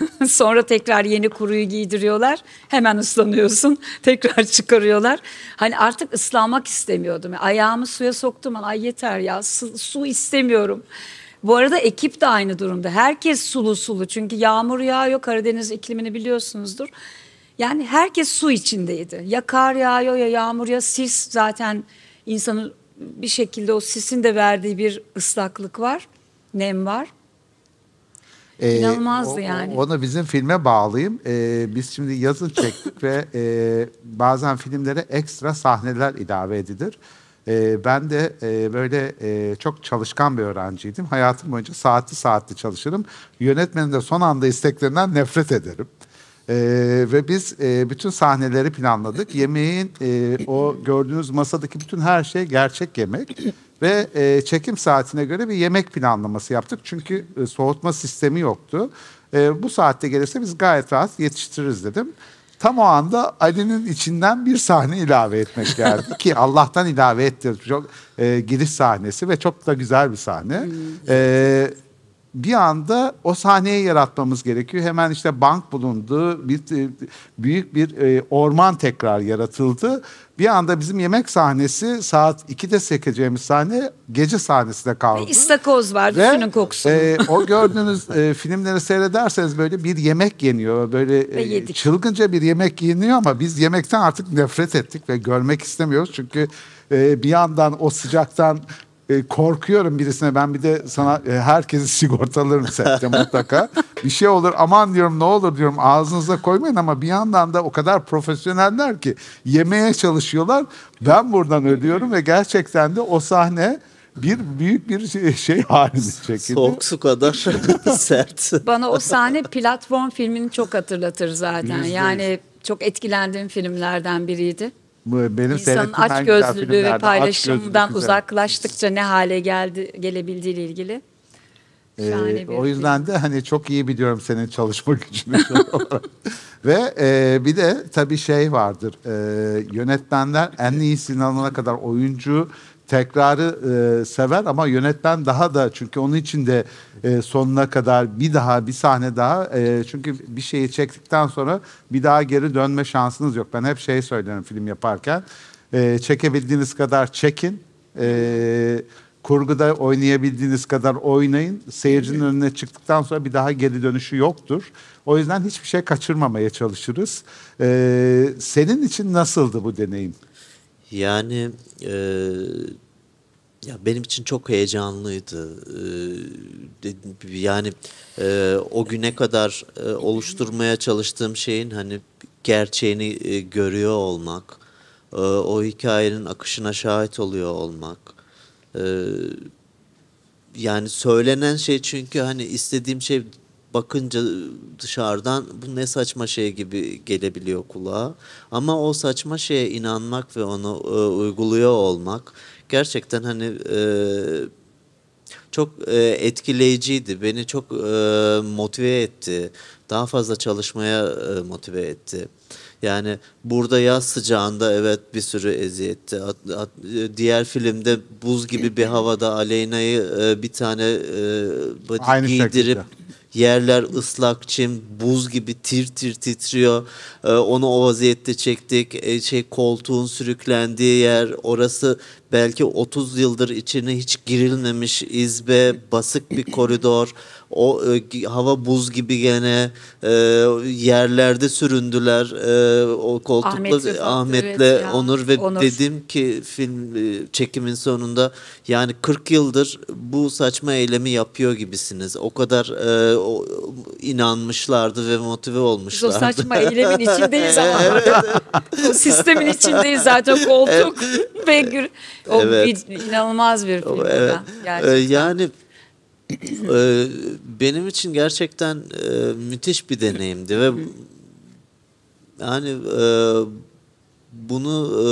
[laughs] Sonra tekrar yeni kuruyu giydiriyorlar. Hemen ıslanıyorsun. [laughs] Tekrar çıkarıyorlar. Hani artık ıslanmak istemiyordum. Ayağımı suya soktum. Ay yeter ya su, su istemiyorum. Bu arada ekip de aynı durumda. Herkes sulu sulu çünkü yağmur yağıyor Karadeniz iklimini biliyorsunuzdur. Yani herkes su içindeydi. Ya kar yağıyor ya yağmur ya sis zaten insanın bir şekilde o sisin de verdiği bir ıslaklık var. Nem var. Ee, İnanılmazdı o, yani. Onu bizim filme bağlayayım. Ee, biz şimdi yazın çektik ve e, bazen filmlere ekstra sahneler ilave edilir. E, ben de e, böyle e, çok çalışkan bir öğrenciydim. Hayatım boyunca saatli saatli çalışırım. Yönetmenin de son anda isteklerinden nefret ederim. Ee, ve biz e, bütün sahneleri planladık. Yemeğin e, o gördüğünüz masadaki bütün her şey gerçek yemek ve e, çekim saatine göre bir yemek planlaması yaptık. Çünkü e, soğutma sistemi yoktu. E, bu saatte gelirse biz gayet rahat yetiştiririz dedim. Tam o anda Ali'nin içinden bir sahne ilave etmek geldi ki [laughs] Allah'tan ilave etti. Çok e, giriş sahnesi ve çok da güzel bir sahne. Hmm. E, bir anda o sahneyi yaratmamız gerekiyor. Hemen işte bank bulundu, bir, büyük bir e, orman tekrar yaratıldı. Bir anda bizim yemek sahnesi saat 2'de sekeceğimiz sahne gece sahnesinde kaldı. Ve istakoz var Ve, düşünün kokusunu. E, o gördüğünüz e, filmleri seyrederseniz böyle bir yemek yeniyor. Böyle e, çılgınca bir yemek yeniyor ama biz yemekten artık nefret ettik ve görmek istemiyoruz. Çünkü e, bir yandan o sıcaktan e, korkuyorum birisine ben bir de sana e, herkesi [laughs] sigortalarım sette mutlaka. bir şey olur aman diyorum ne olur diyorum ağzınıza koymayın ama bir yandan da o kadar profesyoneller ki yemeye çalışıyorlar. Ben buradan ödüyorum ve gerçekten de o sahne bir büyük bir şey, şey halinde çekildi. Soğuk su kadar [laughs] sert. Bana o sahne platform filmini çok hatırlatır zaten. Yani çok etkilendiğim filmlerden biriydi benim İnsanın aç gözlülüğü ve paylaşımdan uzaklaştıkça ne hale geldi gelebildiği ile ilgili. ee, o yüzden film. de hani çok iyi biliyorum senin çalışma gücünü. [laughs] [laughs] Ve e, bir de tabii şey vardır. E, yönetmenler en iyisini alana kadar oyuncu tekrarı e, sever ama yönetmen daha da çünkü onun için de e, sonuna kadar bir daha bir sahne daha e, çünkü bir şeyi çektikten sonra bir daha geri dönme şansınız yok. Ben hep şey söylerim film yaparken e, çekebildiğiniz kadar çekin. E, kurguda oynayabildiğiniz kadar oynayın. Seyircinin önüne çıktıktan sonra bir daha geri dönüşü yoktur. O yüzden hiçbir şey kaçırmamaya çalışırız. E, senin için nasıldı bu deneyim? Yani e, ya benim için çok heyecanlıydı. Ee, yani e, o güne kadar e, oluşturmaya çalıştığım şeyin hani gerçeğini e, görüyor olmak, o hikayenin akışına şahit oluyor olmak. yani söylenen şey çünkü hani istediğim şey bakınca dışarıdan bu ne saçma şey gibi gelebiliyor kulağa. Ama o saçma şeye inanmak ve onu uyguluyor olmak gerçekten hani e, çok e, etkileyiciydi. Beni çok e, motive etti. Daha fazla çalışmaya e, motive etti. Yani burada yaz sıcağında evet bir sürü eziyetti. At, at, diğer filmde buz gibi bir havada Aleyna'yı e, bir tane e, body giydirip şekilde Yerler ıslak, çim, buz gibi tir tir titriyor. Ee, onu o vaziyette çektik. Ee, şey koltuğun sürüklendiği yer orası belki 30 yıldır içine hiç girilmemiş izbe, basık bir koridor. O e, hava buz gibi gene e, yerlerde süründüler. E, o koltukla Ahmet Rızat, Ahmet'le evet ya, Onur ve Onur. dedim ki film e, çekimin sonunda yani 40 yıldır bu saçma eylemi yapıyor gibisiniz. O kadar e, o, inanmışlardı ve motive olmuşlardı. Biz o saçma eylemin içindeyiz ama. [laughs] evet, evet. [laughs] sistemin içindeyiz zaten koltuk evet. ve o evet. bir, inanılmaz bir film. Evet. E, yani e, benim için gerçekten e, müthiş bir deneyimdi ve yani e, bunu e,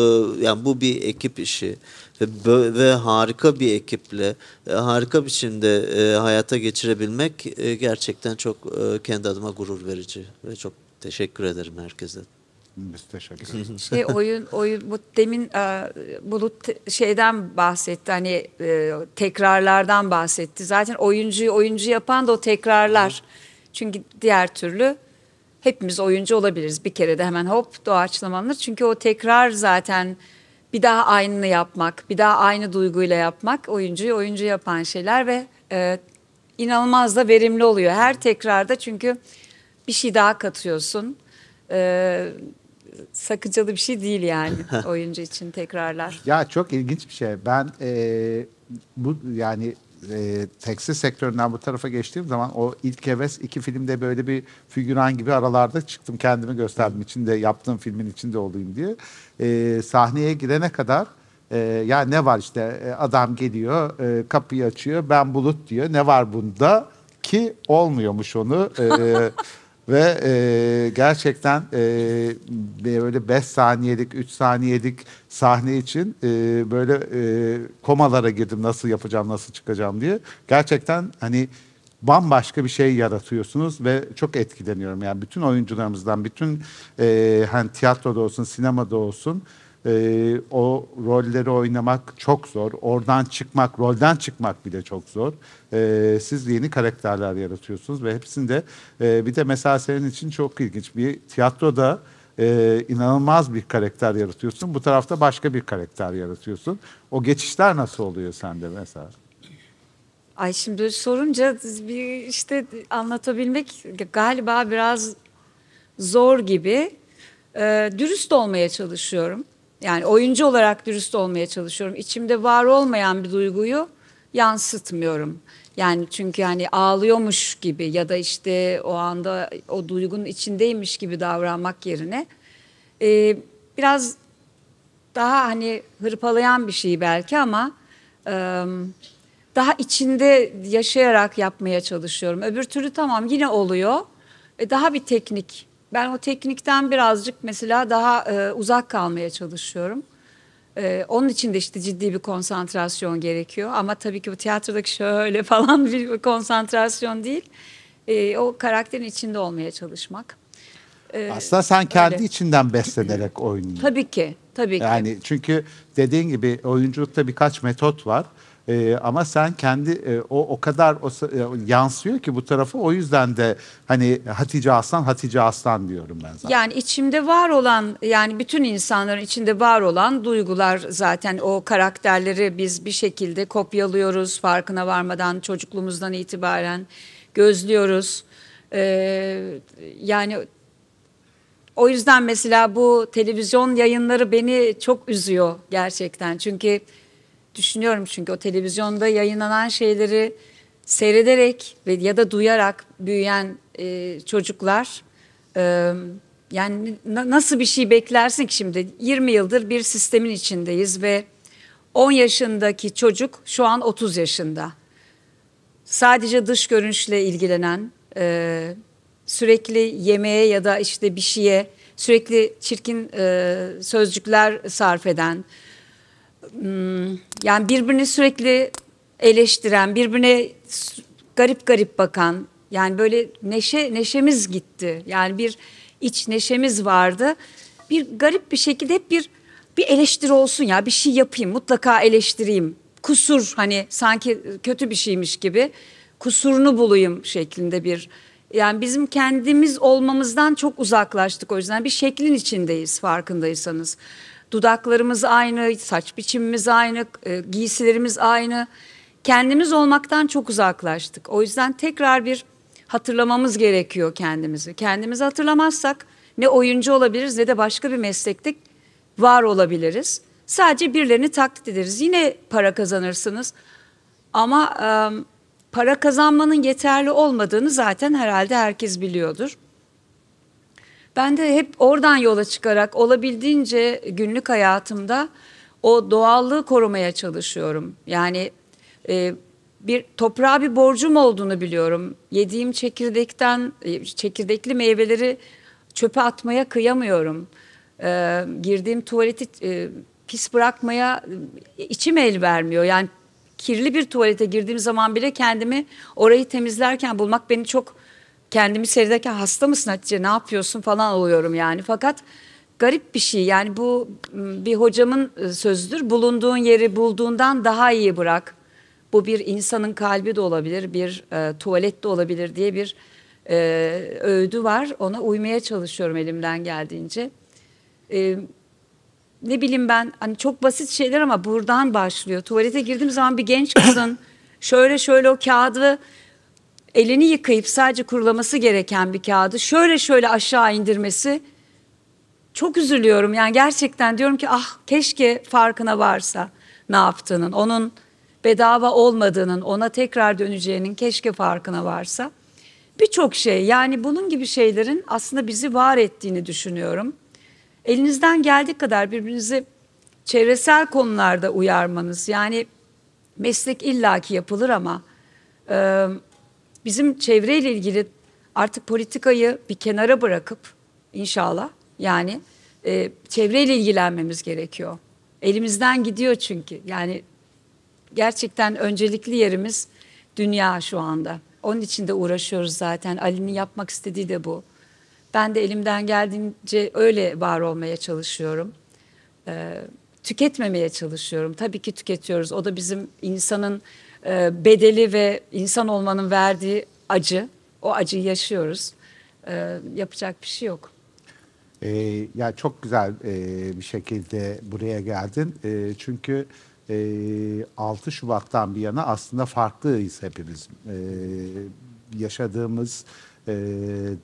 yani bu bir ekip işi ve, ve harika bir ekiple e, harika biçimde e, hayata geçirebilmek e, gerçekten çok e, kendi adıma gurur verici ve çok teşekkür ederim herkese. Biz teşekkür [laughs] ederiz. Şey oyun oyun bu demin e, Bulut şeyden bahsetti hani e, tekrarlardan bahsetti. Zaten oyuncuyu oyuncu yapan da o tekrarlar. Hı. Çünkü diğer türlü hepimiz oyuncu olabiliriz. Bir kere de hemen hop doğaçlamanlar. Çünkü o tekrar zaten bir daha aynını yapmak, bir daha aynı duyguyla yapmak oyuncuyu oyuncu yapan şeyler ve e, inanılmaz da verimli oluyor. Her tekrarda çünkü bir şey daha katıyorsun. E, sakıncalı bir şey değil yani [laughs] oyuncu için tekrarlar. Ya çok ilginç bir şey. Ben e, bu yani e, tekstil sektöründen bu tarafa geçtiğim zaman o ilk heves iki filmde böyle bir figüran gibi aralarda çıktım. Kendimi gösterdim içinde yaptığım filmin içinde olayım diye. E, sahneye girene kadar e, ya ne var işte e, adam geliyor e, kapıyı açıyor ben bulut diyor ne var bunda ki olmuyormuş onu. E, [laughs] Ve e, gerçekten e, böyle 5 saniyelik, 3 saniyelik sahne için e, böyle e, komalara girdim nasıl yapacağım, nasıl çıkacağım diye. Gerçekten hani bambaşka bir şey yaratıyorsunuz ve çok etkileniyorum. Yani bütün oyuncularımızdan, bütün e, hani tiyatroda olsun, sinemada olsun e, o rolleri oynamak çok zor. Oradan çıkmak, rolden çıkmak bile çok zor. E, siz yeni karakterler yaratıyorsunuz ve hepsinde e, bir de mesela senin için çok ilginç bir tiyatroda e, inanılmaz bir karakter yaratıyorsun. Bu tarafta başka bir karakter yaratıyorsun. O geçişler nasıl oluyor sende mesela? Ay şimdi sorunca bir işte anlatabilmek galiba biraz zor gibi. E, dürüst olmaya çalışıyorum. Yani oyuncu olarak dürüst olmaya çalışıyorum. İçimde var olmayan bir duyguyu yansıtmıyorum. Yani çünkü hani ağlıyormuş gibi ya da işte o anda o duygunun içindeymiş gibi davranmak yerine e, biraz daha hani hırpalayan bir şey belki ama e, daha içinde yaşayarak yapmaya çalışıyorum. Öbür türlü tamam yine oluyor. E, daha bir teknik ben o teknikten birazcık mesela daha e, uzak kalmaya çalışıyorum. E, onun için de işte ciddi bir konsantrasyon gerekiyor. Ama tabii ki bu tiyatrodaki şöyle [laughs] falan bir konsantrasyon değil. E, o karakterin içinde olmaya çalışmak. E, Aslında sen kendi öyle. içinden beslenerek [clears throat] oynuyorsun. Tabii ki, tabii ki. Yani çünkü dediğin gibi oyunculukta birkaç metot var. E, ama sen kendi e, o o kadar o, e, yansıyor ki bu tarafı o yüzden de hani Hatice Aslan Hatice Aslan diyorum ben zaten. Yani içimde var olan yani bütün insanların içinde var olan duygular zaten o karakterleri biz bir şekilde kopyalıyoruz farkına varmadan çocukluğumuzdan itibaren gözlüyoruz. Ee, yani o yüzden mesela bu televizyon yayınları beni çok üzüyor gerçekten. Çünkü düşünüyorum çünkü o televizyonda yayınlanan şeyleri seyrederek ve ya da duyarak büyüyen e, çocuklar e, yani na, nasıl bir şey beklersin ki şimdi 20 yıldır bir sistemin içindeyiz ve 10 yaşındaki çocuk şu an 30 yaşında. Sadece dış görünüşle ilgilenen, e, sürekli yemeğe ya da işte bir şeye sürekli çirkin e, sözcükler sarf eden, yani birbirini sürekli eleştiren, birbirine garip garip bakan yani böyle neşe neşemiz gitti. Yani bir iç neşemiz vardı. Bir garip bir şekilde hep bir bir eleştiri olsun ya bir şey yapayım mutlaka eleştireyim. Kusur hani sanki kötü bir şeymiş gibi kusurunu bulayım şeklinde bir yani bizim kendimiz olmamızdan çok uzaklaştık o yüzden bir şeklin içindeyiz farkındaysanız. Dudaklarımız aynı, saç biçimimiz aynı, e, giysilerimiz aynı. Kendimiz olmaktan çok uzaklaştık. O yüzden tekrar bir hatırlamamız gerekiyor kendimizi. Kendimizi hatırlamazsak ne oyuncu olabiliriz ne de başka bir meslekte var olabiliriz. Sadece birilerini taklit ederiz. Yine para kazanırsınız. Ama e, para kazanmanın yeterli olmadığını zaten herhalde herkes biliyordur. Ben de hep oradan yola çıkarak olabildiğince günlük hayatımda o doğallığı korumaya çalışıyorum. Yani e, bir toprağa bir borcum olduğunu biliyorum. Yediğim çekirdekten e, çekirdekli meyveleri çöpe atmaya kıyamıyorum. E, girdiğim tuvaleti e, pis bırakmaya e, içim el vermiyor. Yani kirli bir tuvalete girdiğim zaman bile kendimi orayı temizlerken bulmak beni çok kendimi serideki hasta mısın Hatice ne yapıyorsun falan oluyorum yani. Fakat garip bir şey yani bu ıı, bir hocamın ıı, sözüdür. Bulunduğun yeri bulduğundan daha iyi bırak. Bu bir insanın kalbi de olabilir, bir e, tuvalet de olabilir diye bir e, öğüdü var. Ona uymaya çalışıyorum elimden geldiğince. E, ne bileyim ben hani çok basit şeyler ama buradan başlıyor. Tuvalete girdiğim zaman bir genç kızın [clears throat] şöyle şöyle o kağıdı elini yıkayıp sadece kurulaması gereken bir kağıdı şöyle şöyle aşağı indirmesi çok üzülüyorum. Yani gerçekten diyorum ki ah keşke farkına varsa ne yaptığının, onun bedava olmadığının, ona tekrar döneceğinin keşke farkına varsa. Birçok şey yani bunun gibi şeylerin aslında bizi var ettiğini düşünüyorum. Elinizden geldiği kadar birbirinizi çevresel konularda uyarmanız yani meslek illaki yapılır ama e, bizim çevreyle ilgili artık politikayı bir kenara bırakıp inşallah yani e, çevreyle ilgilenmemiz gerekiyor. Elimizden gidiyor çünkü. Yani gerçekten öncelikli yerimiz dünya şu anda. Onun için de uğraşıyoruz zaten. Ali'nin yapmak istediği de bu. Ben de elimden geldiğince öyle var olmaya çalışıyorum. Ee, tüketmemeye çalışıyorum. Tabii ki tüketiyoruz. O da bizim insanın e, bedeli ve insan olmanın verdiği acı. O acıyı yaşıyoruz. E, yapacak bir şey yok. E, ya çok güzel e, bir şekilde buraya geldin. E, çünkü e, 6 Şubat'tan bir yana aslında farklıyız hepimiz. E, yaşadığımız e,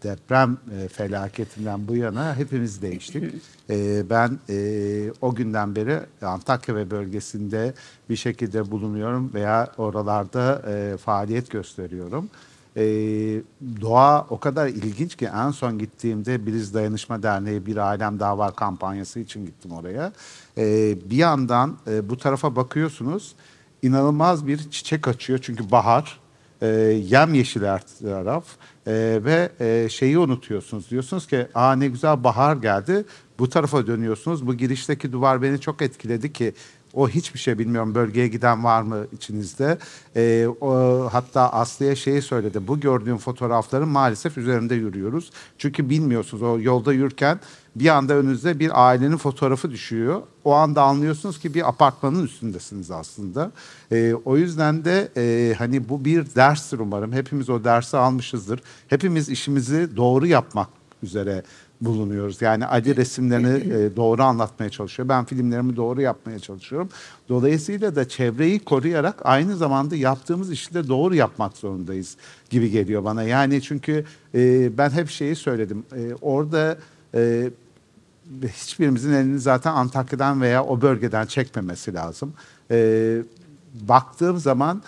deprem e, felaketinden bu yana hepimiz değiştik. [laughs] E, ben e, o günden beri Antakya ve bölgesinde bir şekilde bulunuyorum veya oralarda e, faaliyet gösteriyorum. E, doğa o kadar ilginç ki en son gittiğimde Biriz Dayanışma Derneği Bir Alem Daha Var kampanyası için gittim oraya. E, bir yandan e, bu tarafa bakıyorsunuz inanılmaz bir çiçek açıyor çünkü bahar e, ee, yemyeşil her taraf e, ve e, şeyi unutuyorsunuz. Diyorsunuz ki aa ne güzel bahar geldi bu tarafa dönüyorsunuz. Bu girişteki duvar beni çok etkiledi ki o hiçbir şey bilmiyorum. Bölgeye giden var mı içinizde? E, o, hatta Aslı'ya şeyi söyledi. Bu gördüğüm fotoğrafların maalesef üzerinde yürüyoruz. Çünkü bilmiyorsunuz o yolda yürürken bir anda önünüze bir ailenin fotoğrafı düşüyor. O anda anlıyorsunuz ki bir apartmanın üstündesiniz aslında. E, o yüzden de e, hani bu bir derstir umarım. Hepimiz o dersi almışızdır. Hepimiz işimizi doğru yapmak üzere bulunuyoruz. Yani acı resimlerini [laughs] e, doğru anlatmaya çalışıyor. Ben filmlerimi doğru yapmaya çalışıyorum. Dolayısıyla da çevreyi koruyarak aynı zamanda yaptığımız işi de doğru yapmak zorundayız gibi geliyor bana. Yani çünkü e, ben hep şeyi söyledim. E, orada hiçbirimizin elini zaten Antakya'dan veya o bölgeden çekmemesi lazım. baktığım zaman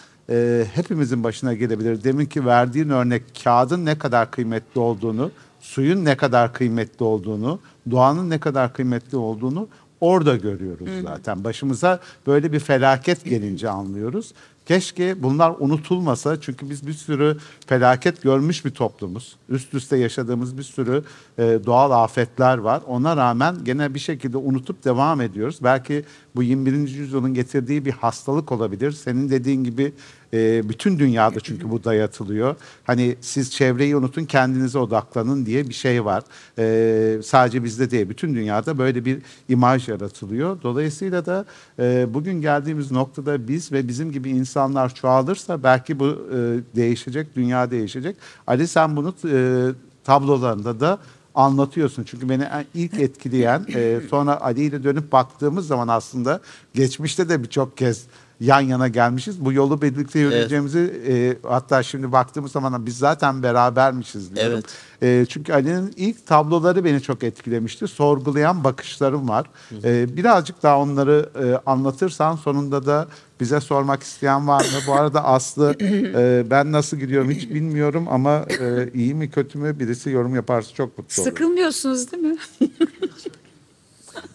hepimizin başına gelebilir. Deminki verdiğin örnek kağıdın ne kadar kıymetli olduğunu suyun ne kadar kıymetli olduğunu, doğanın ne kadar kıymetli olduğunu orada görüyoruz hı zaten. Başımıza böyle bir felaket gelince anlıyoruz. Keşke bunlar unutulmasa çünkü biz bir sürü felaket görmüş bir toplumuz. Üst üste yaşadığımız bir sürü e, doğal afetler var. Ona rağmen gene bir şekilde unutup devam ediyoruz. Belki bu 21. yüzyılın getirdiği bir hastalık olabilir. Senin dediğin gibi e, bütün dünyada çünkü bu dayatılıyor. Hani siz çevreyi unutun kendinize odaklanın diye bir şey var. E, sadece bizde değil bütün dünyada böyle bir imaj yaratılıyor. Dolayısıyla da e, bugün geldiğimiz noktada biz ve bizim gibi insanlar çoğalırsa belki bu e, değişecek, dünya değişecek. Ali sen bunu e, tablolarında da anlatıyorsun. Çünkü beni ilk etkileyen e, sonra Ali ile dönüp baktığımız zaman aslında geçmişte de birçok kez yan yana gelmişiz. Bu yolu birlikte yürüyeceğimizi evet. e, hatta şimdi baktığımız zaman biz zaten berabermişiz diyorum. Evet. E, çünkü Ali'nin ilk tabloları beni çok etkilemişti. Sorgulayan bakışlarım var. E, birazcık daha onları e, anlatırsan sonunda da bize sormak isteyen var mı? Bu arada Aslı [coughs] e, ben nasıl gidiyorum hiç bilmiyorum ama e, iyi mi kötü mü birisi yorum yaparsa çok mutlu olurum. Sıkılmıyorsunuz değil mi?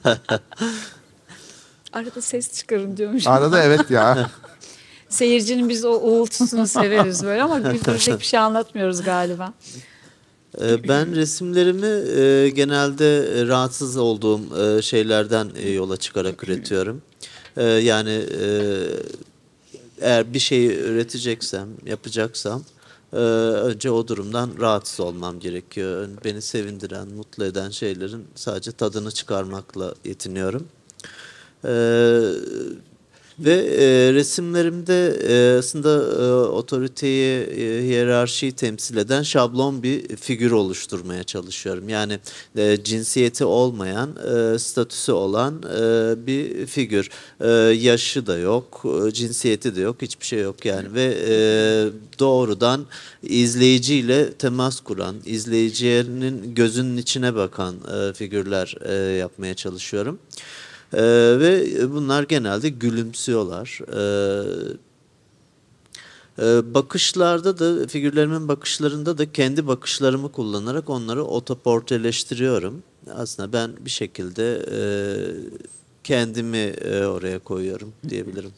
[laughs] Arada ses çıkarın diyormuş. Arada evet ya. [laughs] Seyircinin biz o uğultusunu severiz böyle ama güldürecek bir şey anlatmıyoruz galiba. Ee, ben resimlerimi e, genelde e, rahatsız olduğum e, şeylerden yola çıkarak üretiyorum. Yani eğer bir şeyi üreteceksem, yapacaksam önce o durumdan rahatsız olmam gerekiyor. Beni sevindiren, mutlu eden şeylerin sadece tadını çıkarmakla yetiniyorum. Ee, ve e, resimlerimde e, aslında e, otoriteyi, e, hiyerarşiyi temsil eden şablon bir figür oluşturmaya çalışıyorum. Yani e, cinsiyeti olmayan, e, statüsü olan e, bir figür. E, yaşı da yok, e, cinsiyeti de yok, hiçbir şey yok yani. Ve e, doğrudan izleyiciyle temas kuran, izleyicinin gözünün içine bakan e, figürler e, yapmaya çalışıyorum. Evet. E, ve bunlar genelde gülümsüyorlar. Ee, e, bakışlarda da figürlerimin bakışlarında da kendi bakışlarımı kullanarak onları otoportreleştiriyorum. Aslında ben bir şekilde e, kendimi e, oraya koyuyorum diyebilirim.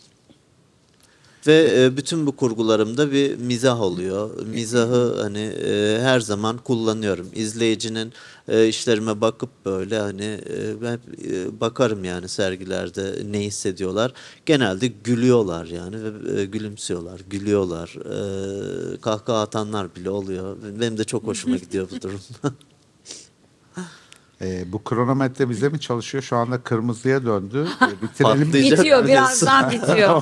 Ve e, bütün bu kurgularımda bir mizah oluyor. Mizahı hani e, her zaman kullanıyorum. İzleyicinin e, işlerime bakıp böyle hani ben bakarım yani sergilerde ne hissediyorlar. Genelde gülüyorlar yani ve e, gülümsüyorlar, gülüyorlar. E, kahkaha atanlar bile oluyor. Benim de çok hoşuma [laughs] gidiyor bu durum. [laughs] E, bu kronometre bize mi çalışıyor? Şu anda kırmızıya döndü. [laughs] E, bitirelim. bitiyor birazdan bitiyor.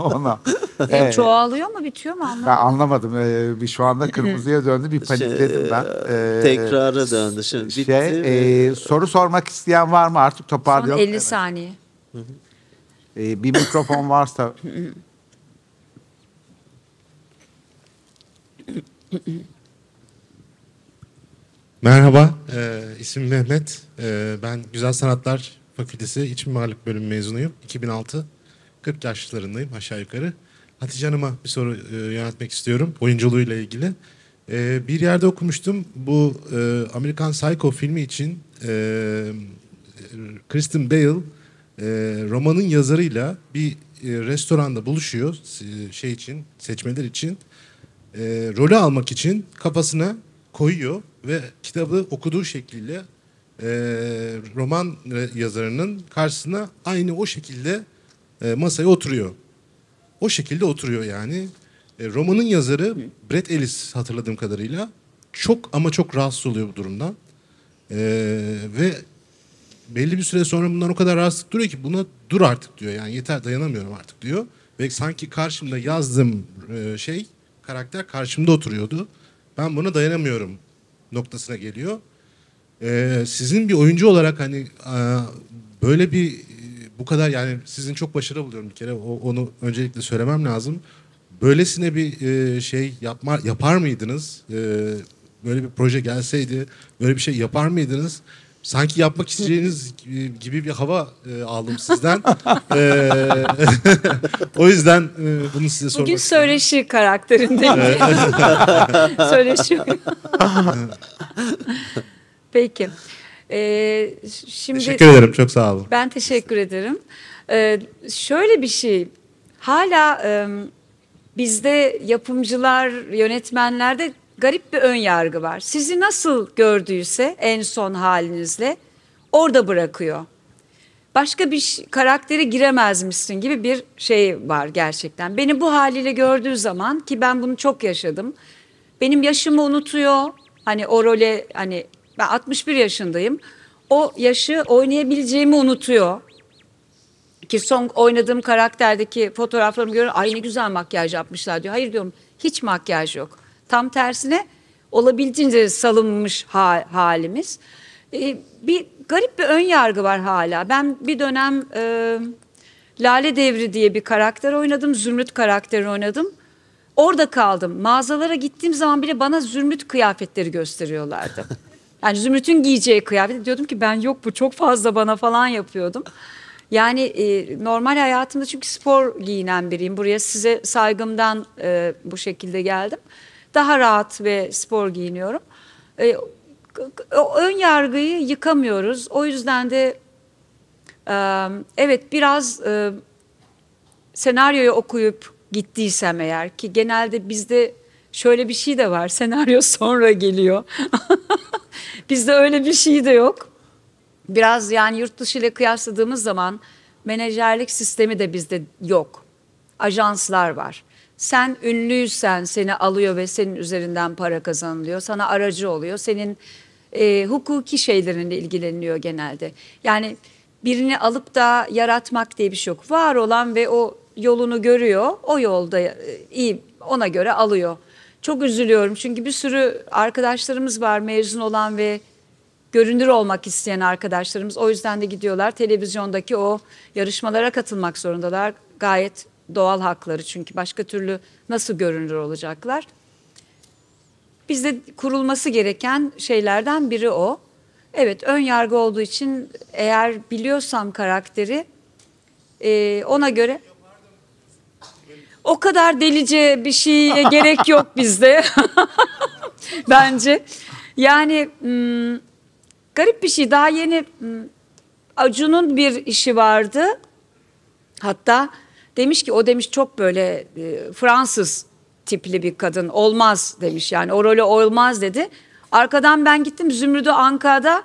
[laughs] Ona. E, ee, çoğalıyor mu bitiyor mu anlamadım. Ben anlamadım. E, bir şu anda kırmızıya döndü bir panikledim şey, ben. E, ee, tekrara döndü. Şimdi bitti şey, e, soru sormak isteyen var mı? Artık toparlayalım. Son 50 evet. saniye. E, bir mikrofon varsa... [laughs] Merhaba, e, isim Mehmet. E, ben Güzel Sanatlar Fakültesi İç Mimarlık Bölümü mezunuyum. 2006, 40 yaşlarındayım aşağı yukarı. Hatice Hanım'a bir soru e, yöneltmek istiyorum oyunculuğuyla ilgili. E, bir yerde okumuştum, bu e, Amerikan Psycho filmi için e, Kristen Bale e, romanın yazarıyla bir e, restoranda buluşuyor şey için, seçmeler için. E, rolü almak için kafasına koyuyor ve kitabı okuduğu şekilde e, roman e, yazarının karşısına aynı o şekilde e, masaya oturuyor. O şekilde oturuyor yani. E, romanın yazarı Brett Ellis hatırladığım kadarıyla çok ama çok rahatsız oluyor bu durumdan. E, ve belli bir süre sonra bundan o kadar rahatsızlık duruyor ki buna dur artık diyor. Yani yeter dayanamıyorum artık diyor. Ve sanki karşımda yazdığım e, şey karakter karşımda oturuyordu. Ben buna dayanamıyorum noktasına geliyor. Ee, sizin bir oyuncu olarak hani e, böyle bir e, bu kadar yani sizin çok başarılı buluyorum bir kere onu öncelikle söylemem lazım. Böylesine bir e, şey yapma, yapar mıydınız? Böyle bir proje gelseydi böyle bir şey yapar mıydınız? sanki yapmak isteyeceğiniz gibi bir hava e, aldım sizden. [laughs] e, [laughs] o yüzden e, bunu size sormak Bugün söyleşi istedim. karakterindeyim. [laughs] söyleşi. Peki. Ee, şimdi teşekkür ederim. Çok sağ olun. Ben teşekkür ederim. Ee, şöyle bir şey. Hala e, bizde yapımcılar, yönetmenlerde garip bir ön yargı var. Sizi nasıl gördüyse en son halinizle orada bırakıyor. Başka bir karaktere giremezmişsin gibi bir şey var gerçekten. Beni bu haliyle gördüğü zaman ki ben bunu çok yaşadım. Benim yaşımı unutuyor. Hani o role hani ben 61 yaşındayım. O yaşı oynayabileceğimi unutuyor. Ki son oynadığım karakterdeki fotoğraflarımı görüyorum. Ay ne güzel makyaj yapmışlar diyor. Hayır diyorum hiç makyaj yok. Tam tersine olabildiğince salınmış halimiz. Ee, bir garip bir ön yargı var hala. Ben bir dönem e, Lale Devri diye bir karakter oynadım. Zümrüt karakteri oynadım. Orada kaldım. Mağazalara gittiğim zaman bile bana zümrüt kıyafetleri gösteriyorlardı. [laughs] Yani Zümrüt'ün giyeceği kıyafet diyordum ki ben yok bu çok fazla bana falan yapıyordum. Yani e, normal hayatımda çünkü spor giyinen biriyim. Buraya size saygımdan e, bu şekilde geldim daha rahat ve spor giyiniyorum. E, ön yargıyı yıkamıyoruz. O yüzden de e, evet biraz e, senaryoyu okuyup gittiysem eğer ki genelde bizde şöyle bir şey de var. Senaryo [laughs] sonra geliyor. [laughs] bizde öyle bir şey de yok. Biraz yani yurt dışı ile kıyasladığımız zaman menajerlik sistemi de bizde yok. Ajanslar var sen ünlüysen seni alıyor ve senin üzerinden para kazanılıyor. Sana aracı oluyor. Senin e, hukuki şeylerinle ilgileniliyor genelde. Yani birini alıp da yaratmak diye bir şey yok. Var olan ve o yolunu görüyor. O yolda e, iyi ona göre alıyor. Çok üzülüyorum çünkü bir sürü arkadaşlarımız var mezun olan ve görünür olmak isteyen arkadaşlarımız. O yüzden de gidiyorlar televizyondaki o yarışmalara katılmak zorundalar. Gayet doğal hakları çünkü başka türlü nasıl görünür olacaklar? Bizde kurulması gereken şeylerden biri o. Evet ön yargı olduğu için eğer biliyorsam karakteri e, ona göre o kadar delice bir şeye [laughs] gerek yok bizde [laughs] bence. Yani m, hmm, garip bir şey daha yeni m, hmm, Acun'un bir işi vardı hatta Demiş ki o demiş çok böyle e, Fransız tipli bir kadın olmaz demiş yani o rolü olmaz dedi. Arkadan ben gittim Zümrüdü Ankara'da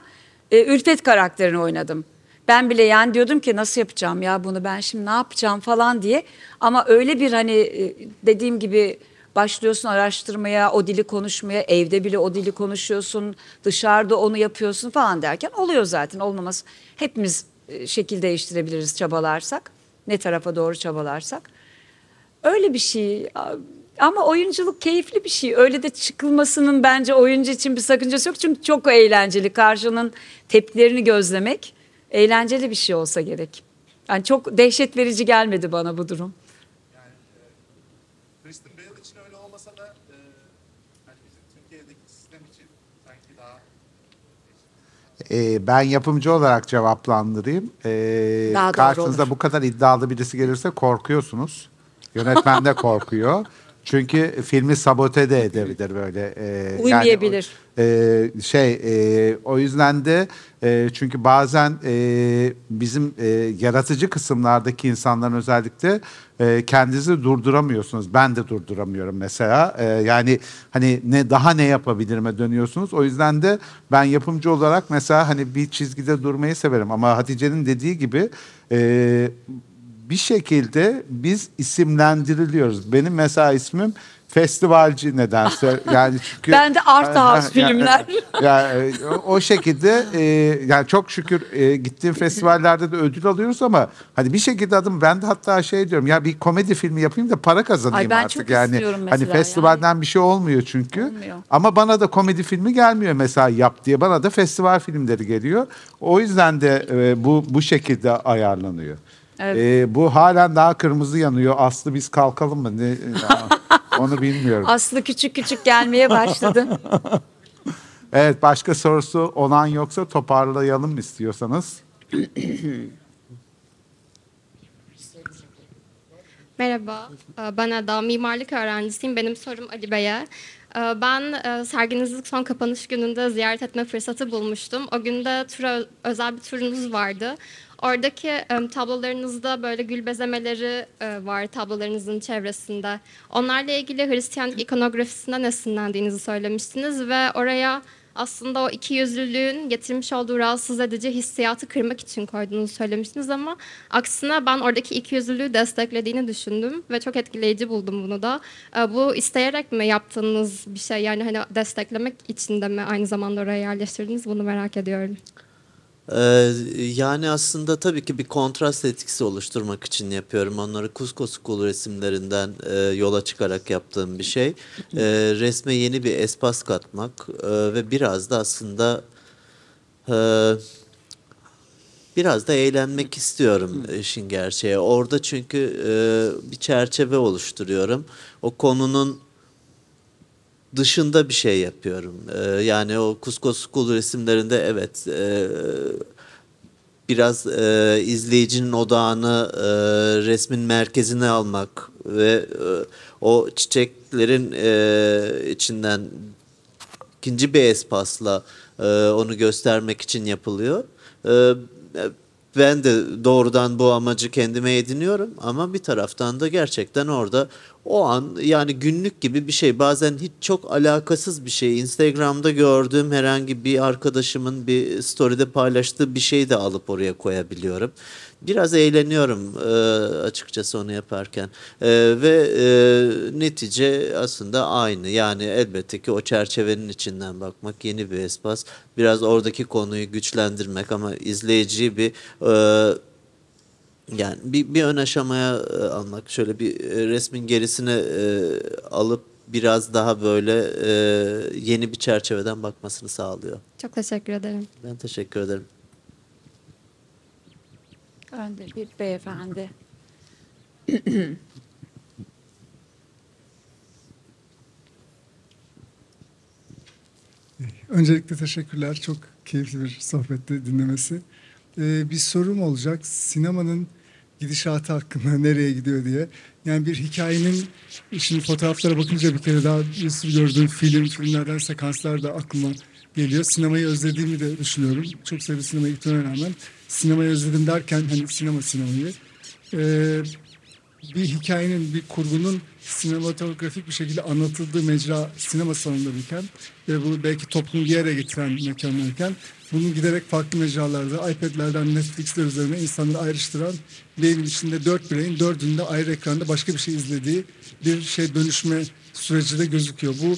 e, Ülfet karakterini oynadım. Ben bile yani diyordum ki nasıl yapacağım ya bunu ben şimdi ne yapacağım falan diye. Ama öyle bir hani e, dediğim gibi başlıyorsun araştırmaya, o dili konuşmaya, evde bile o dili konuşuyorsun, dışarıda onu yapıyorsun falan derken oluyor zaten olmaması. Hepimiz e, şekil değiştirebiliriz çabalarsak. Ne tarafa doğru çabalarsak. Öyle bir şey ama oyunculuk keyifli bir şey. Öyle de çıkılmasının bence oyuncu için bir sakıncası yok. Çünkü çok eğlenceli. Karşının tepkilerini gözlemek eğlenceli bir şey olsa gerek. Yani çok dehşet verici gelmedi bana bu durum. e, ben yapımcı olarak cevaplandırayım. E, Daha karşınıza bu kadar iddialı birisi gelirse korkuyorsunuz. Yönetmen de korkuyor. [laughs] Çünkü filmi sabote de edebilir böyle. E, Uymayabilir. Yani, e, şey e, o yüzden de e, çünkü bazen e, bizim e, yaratıcı kısımlardaki insanların özellikle e, kendinizi durduramıyorsunuz. Ben de durduramıyorum mesela. E, yani hani ne daha ne yapabilirime dönüyorsunuz. O yüzden de ben yapımcı olarak mesela hani bir çizgide durmayı severim. Ama Hatice'nin dediği gibi e, bir şekilde biz isimlendiriliyoruz. Benim mesela ismim festivalci nedense [laughs] yani çünkü ben de art house filmler yani, e, o şekilde e, yani çok şükür e, gittiğim festivallerde de ödül alıyoruz ama hani bir şekilde adım ben de hatta şey diyorum ya bir komedi filmi yapayım da para kazanayım Ay, ben artık çok yani hani festivalden yani. bir şey olmuyor çünkü olmuyor. ama bana da komedi filmi gelmiyor mesela yap diye bana da festival filmleri geliyor o yüzden de bu bu şekilde ayarlanıyor. Evet. Ee, bu halen daha kırmızı yanıyor. Aslı biz kalkalım mı? Ne, [laughs] onu bilmiyorum. Aslı küçük küçük gelmeye başladı. [laughs] evet başka sorusu olan yoksa toparlayalım istiyorsanız. [clears throat] Merhaba, e, ben Eda, mimarlık öğrencisiyim. Benim sorum Ali Bey'e. E, ben e, serginizin son kapanış gününde ziyaret etme fırsatı bulmuştum. O gün de tura, özel bir turunuz vardı. Oradaki e, tablolarınızda böyle gül bezemeleri e, var tablolarınızın çevresinde. Onlarla ilgili Hristiyanlık ikonografisinden esinlendiğinizi söylemiştiniz ve oraya aslında o iki yüzlülüğün getirmiş olduğu rahatsız edici hissiyatı kırmak için koyduğunuzu söylemiştiniz ama aksine ben oradaki iki yüzlülüğü desteklediğini düşündüm ve çok etkileyici buldum bunu da. Bu isteyerek mi yaptığınız bir şey yani hani desteklemek için de mi aynı zamanda oraya yerleştirdiniz bunu merak ediyorum. Ee, yani aslında tabii ki bir kontrast etkisi oluşturmak için yapıyorum. Onları Cusco School resimlerinden e, yola çıkarak yaptığım bir şey. E, resme yeni bir espas katmak e, ve biraz da aslında biraz da eğlenmek istiyorum işin gerçeği. Orada çünkü bir çerçeve oluşturuyorum. O konunun dışında bir şey yapıyorum. E, yani o Cusco School resimlerinde evet e, biraz e, izleyicinin odağını e, resmin merkezine almak ve e, o çiçeklerin e, içinden ikinci bir espasla e, onu göstermek için yapılıyor. E, ben de doğrudan bu amacı kendime ediniyorum ama bir taraftan da gerçekten orada o an yani günlük gibi bir şey bazen hiç çok alakasız bir şey Instagram'da gördüğüm herhangi bir arkadaşımın bir story'de paylaştığı bir şeyi de alıp oraya koyabiliyorum biraz eğleniyorum e, açıkçası onu yaparken e, ve e, netice aslında aynı yani elbette ki o çerçevenin içinden bakmak yeni bir espas biraz oradaki konuyu güçlendirmek ama izleyiciyi bir e, yani bir, bir ön aşamaya e, almak şöyle bir e, resmin gerisini e, alıp biraz daha böyle e, yeni bir çerçeveden bakmasını sağlıyor. Çok teşekkür ederim. Ben teşekkür ederim. Önde bir beyefendi. Öncelikle teşekkürler. Çok keyifli bir sohbette dinlemesi. Ee, bir sorum olacak. Sinemanın gidişatı hakkında [laughs] nereye gidiyor diye. Yani bir hikayenin, şimdi fotoğraflara bakınca bir kere daha bir sürü gördüğüm film, filmlerden sekanslar da aklıma geliyor. Sinemayı özlediğimi de düşünüyorum. Çok sayıda sinemayı gitmeme rağmen sinemayı özledim derken hani sinema sinemayı ee, bir hikayenin, bir kurgunun sinematografik bir şekilde anlatıldığı mecra sinema salonlarıyken ve bunu belki toplum bir yere getiren mekanlarken bunu giderek farklı mecralarda, iPad'lerden, Netflix'ler üzerine insanları ayrıştıran bir içinde dört bireyin dördünde ayrı ekranda başka bir şey izlediği bir şey dönüşme süreci de gözüküyor. Bu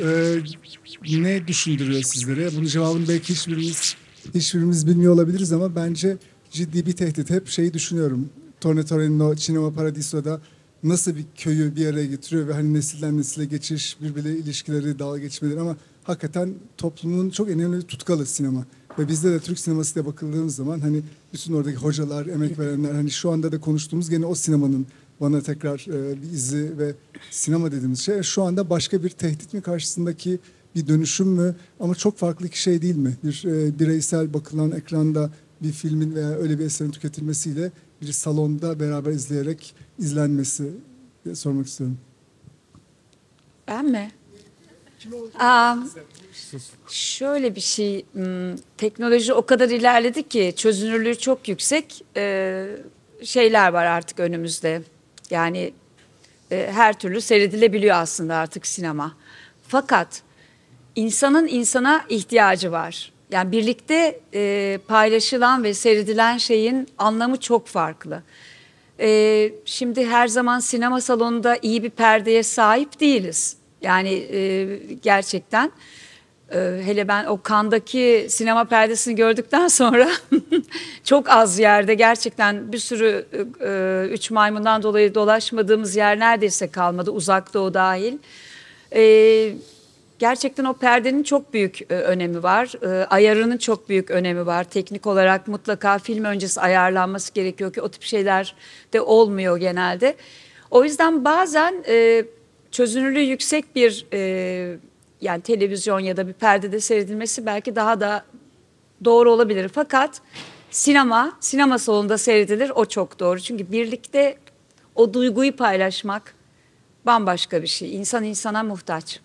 e, ne düşündürüyor sizlere? Bunun cevabını belki hiçbirimiz hiçbirimiz bilmiyor olabiliriz ama bence ciddi bir tehdit. Hep şeyi düşünüyorum. Torne Torino, Cinema Paradiso'da nasıl bir köyü bir araya getiriyor ve hani nesilden nesile geçiş, birbirleri ilişkileri, dalga geçmeleri ama hakikaten toplumun çok önemli tutkalı sinema. Ve bizde de Türk sineması bakıldığımız zaman hani bütün oradaki hocalar, emek verenler hani şu anda da konuştuğumuz gene o sinemanın bana tekrar e, bir izi ve sinema dediğimiz şey şu anda başka bir tehdit mi karşısındaki bir dönüşüm mü ama çok farklı bir şey değil mi? Bir e, bireysel bakılan ekranda bir filmin veya öyle bir eserin tüketilmesiyle bir salonda beraber izleyerek izlenmesi diye sormak istiyorum. Ben mi? Aa, şöyle bir şey, hmm, teknoloji o kadar ilerledi ki çözünürlüğü çok yüksek e, şeyler var artık önümüzde. Yani e, her türlü seyredilebiliyor aslında artık sinema. Fakat insanın insana ihtiyacı var. Yani birlikte e, paylaşılan ve seyredilen şeyin anlamı çok farklı. E, şimdi her zaman sinema salonunda iyi bir perdeye sahip değiliz. Yani e, gerçekten ee, hele ben o kandaki sinema perdesini gördükten sonra [laughs] çok az yerde gerçekten bir sürü e, e, üç maymundan dolayı dolaşmadığımız yer neredeyse kalmadı uzak doğu dahil. E, gerçekten o perdenin çok büyük e, önemi var. Ee, ayarının çok büyük önemi var. Teknik olarak mutlaka film öncesi ayarlanması gerekiyor ki o tip şeyler de olmuyor genelde. O yüzden bazen çözünürlüğü yüksek bir... E, yani televizyon ya da bir perdede seyredilmesi belki daha da doğru olabilir. Fakat sinema, sinema salonunda seyredilir o çok doğru. Çünkü birlikte o duyguyu paylaşmak bambaşka bir şey. İnsan insana muhtaç.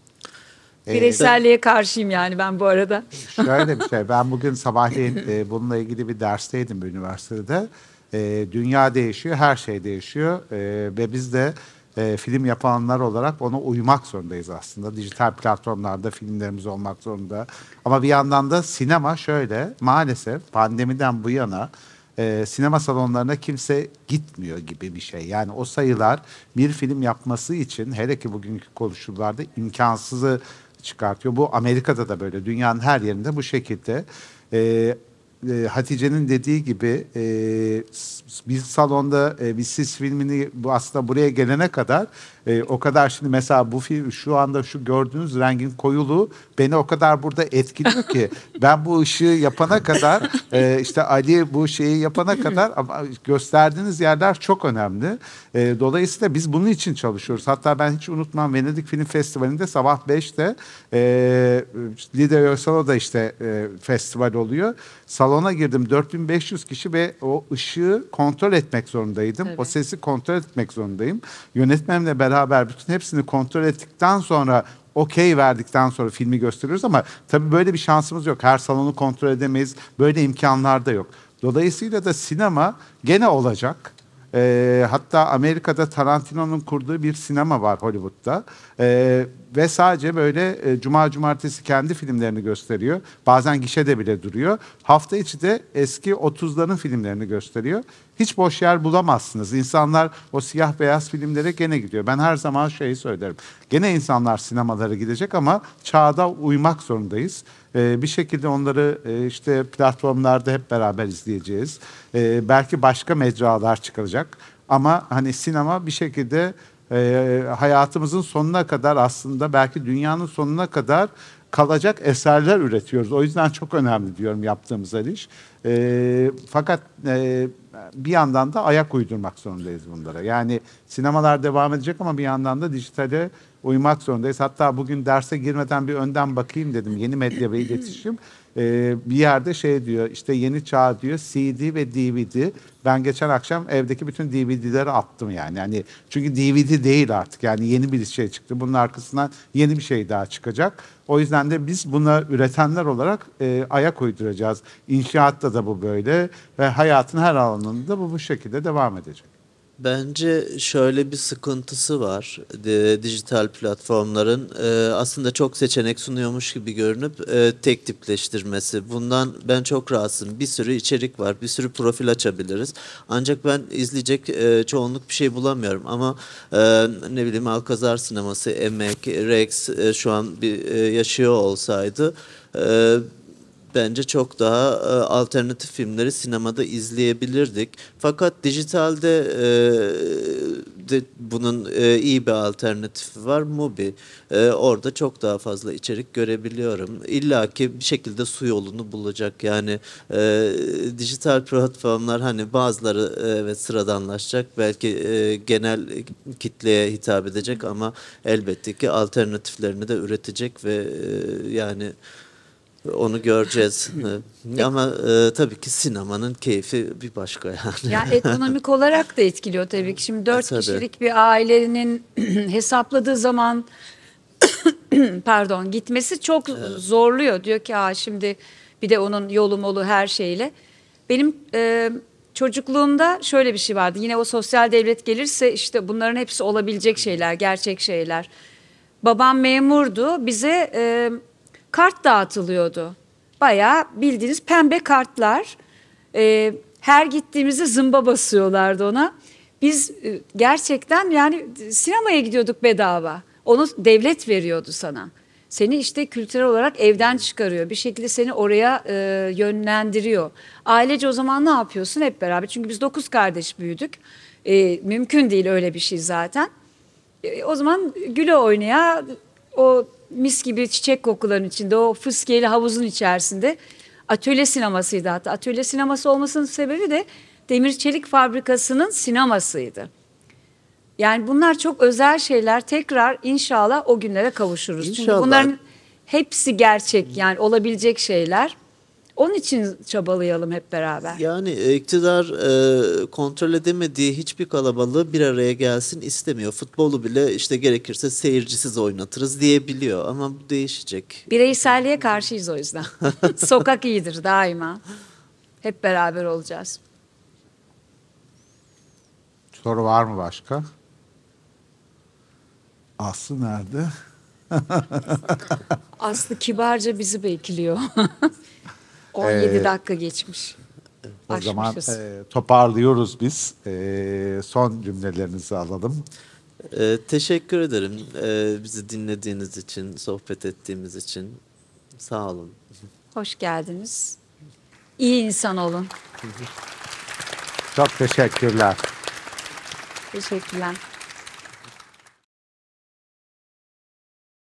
Ee, Bireyselliğe karşıyım yani ben bu arada. Şöyle bir şey, [laughs] ben bugün sabahleyin e, bununla ilgili bir dersteydim bir üniversitede. E, dünya değişiyor, her şey değişiyor e, ve biz de e, film yapanlar olarak ona uymak zorundayız aslında. Dijital platformlarda filmlerimiz olmak zorunda. Ama bir yandan da sinema şöyle maalesef pandemiden bu yana e, sinema salonlarına kimse gitmiyor gibi bir şey. Yani o sayılar bir film yapması için hele ki bugünkü konuşularda imkansızı çıkartıyor. Bu Amerika'da da böyle dünyanın her yerinde bu şekilde. E, e, Hatice'nin dediği gibi e, bir salonda e, bir sis filmini bu aslında buraya gelene kadar e, o kadar şimdi mesela bu film şu anda şu gördüğünüz rengin koyuluğu beni o kadar burada etkiliyor ki [laughs] ben bu ışığı yapana kadar e, işte Ali bu şeyi yapana kadar ama gösterdiğiniz yerler çok önemli. E, dolayısıyla biz bunun için çalışıyoruz. Hatta ben hiç unutmam Venedik Film Festivali'nde sabah 5'te e, Lido da işte e, festival oluyor. Salona girdim 4500 kişi ve o ışığı kontrol etmek zorundaydım. Evet. O sesi kontrol etmek zorundayım. Yönetmenle beraber beraber bütün hepsini kontrol ettikten sonra okey verdikten sonra filmi gösteriyoruz ama tabii böyle bir şansımız yok. Her salonu kontrol edemeyiz. Böyle imkanlar da yok. Dolayısıyla da sinema gene olacak. E, hatta Amerika'da Tarantino'nun kurduğu bir sinema var Hollywood'da. E, ve sadece böyle e, cuma cumartesi kendi filmlerini gösteriyor. Bazen gişede bile duruyor. Hafta içi de eski 30'ların filmlerini gösteriyor hiç boş yer bulamazsınız. İnsanlar o siyah beyaz filmlere gene gidiyor. Ben her zaman şeyi söylerim. Gene insanlar sinemalara gidecek ama çağda uymak zorundayız. Ee, bir şekilde onları e, işte platformlarda hep beraber izleyeceğiz. Ee, belki başka mecralar çıkacak. Ama hani sinema bir şekilde e, hayatımızın sonuna kadar aslında belki dünyanın sonuna kadar kalacak eserler üretiyoruz. O yüzden çok önemli diyorum yaptığımız el iş. E, fakat e, bir yandan da ayak uydurmak zorundayız bunlara. Yani sinemalar devam edecek ama bir yandan da dijitale uymak zorundayız. Hatta bugün derse girmeden bir önden bakayım dedim. Yeni medya ve iletişim e, bir yerde şey diyor işte yeni çağ diyor CD ve DVD. Ben geçen akşam evdeki bütün DVD'leri attım yani. yani çünkü DVD değil artık yani yeni bir şey çıktı. Bunun arkasından yeni bir şey daha çıkacak. O yüzden de biz buna üretenler olarak e, ayak uyduracağız. İnşaatta da bu böyle ve hayatın her alanında bu bu şekilde devam edecek. Bence şöyle bir sıkıntısı var dijital platformların e, aslında çok seçenek sunuyormuş gibi görünüp e, tek tipleştirmesi. Bundan ben çok rahatsızım. Bir sürü içerik var, bir sürü profil açabiliriz. Ancak ben izleyecek e, çoğunluk bir şey bulamıyorum. Ama ne bileyim Alkazar sineması, Emek, Rex şu an bir yaşıyor olsaydı bence çok daha e, alternatif filmleri sinemada izleyebilirdik. Fakat dijitalde e, de bunun e, iyi bir alternatifi var Mubi. E, orada çok daha fazla içerik görebiliyorum. İlla ki bir şekilde su yolunu bulacak. Yani e, dijital platformlar hani bazıları e, evet sıradanlaşacak. Belki e, genel kitleye hitap edecek ama elbette ki alternatiflerini de üretecek ve e, yani onu göreceğiz. [laughs] Ama e, tabii ki sinemanın keyfi bir başka yani. Ya ekonomik olarak da etkiliyor tabii ki. Şimdi dört e, tabii. kişilik bir ailenin [clears throat] hesapladığı zaman [clears throat] pardon gitmesi çok evet. zorluyor. Diyor ki ha şimdi bir de onun yolu molu her şeyle. Benim e, çocukluğumda şöyle bir şey vardı. Yine o sosyal devlet gelirse işte bunların hepsi olabilecek şeyler, gerçek şeyler. Babam memurdu. Bize... E, kart dağıtılıyordu. Baya bildiğiniz pembe kartlar. E, her gittiğimizde zımba basıyorlardı ona. Biz e, gerçekten yani sinemaya gidiyorduk bedava. Onu devlet veriyordu sana. Seni işte kültürel olarak evden çıkarıyor. Bir şekilde seni oraya e, yönlendiriyor. Ailece o zaman ne yapıyorsun? Hep beraber. Çünkü biz dokuz kardeş büyüdük. E, mümkün değil öyle bir şey zaten. E, o zaman güle oynaya o mis gibi çiçek kokuların içinde o fıskiyeli havuzun içerisinde atölye sinemasıydı hatta. Atölye sineması olmasının sebebi de demir çelik fabrikasının sinemasıydı. Yani bunlar çok özel şeyler. Tekrar inşallah o günlere kavuşuruz. İnşallah. Çünkü bunların hepsi gerçek yani olabilecek şeyler. Onun için çabalayalım hep beraber. Yani iktidar e, kontrol edemediği hiçbir kalabalığı bir araya gelsin istemiyor. Futbolu bile işte gerekirse seyircisiz oynatırız diyebiliyor ama bu değişecek. Bireyselliğe karşıyız o yüzden. [laughs] Sokak iyidir daima. Hep beraber olacağız. Soru var mı başka? Aslı nerede? Aslı kibarca bizi bekliyor. [laughs] 17 ee, dakika geçmiş. O Aşmışız. zaman e, toparlıyoruz biz. E, son cümlelerinizi alalım. E, teşekkür ederim e, bizi dinlediğiniz için, sohbet ettiğimiz için. Sağ olun. Hoş geldiniz. İyi insan olun. Çok teşekkürler. Teşekkürler.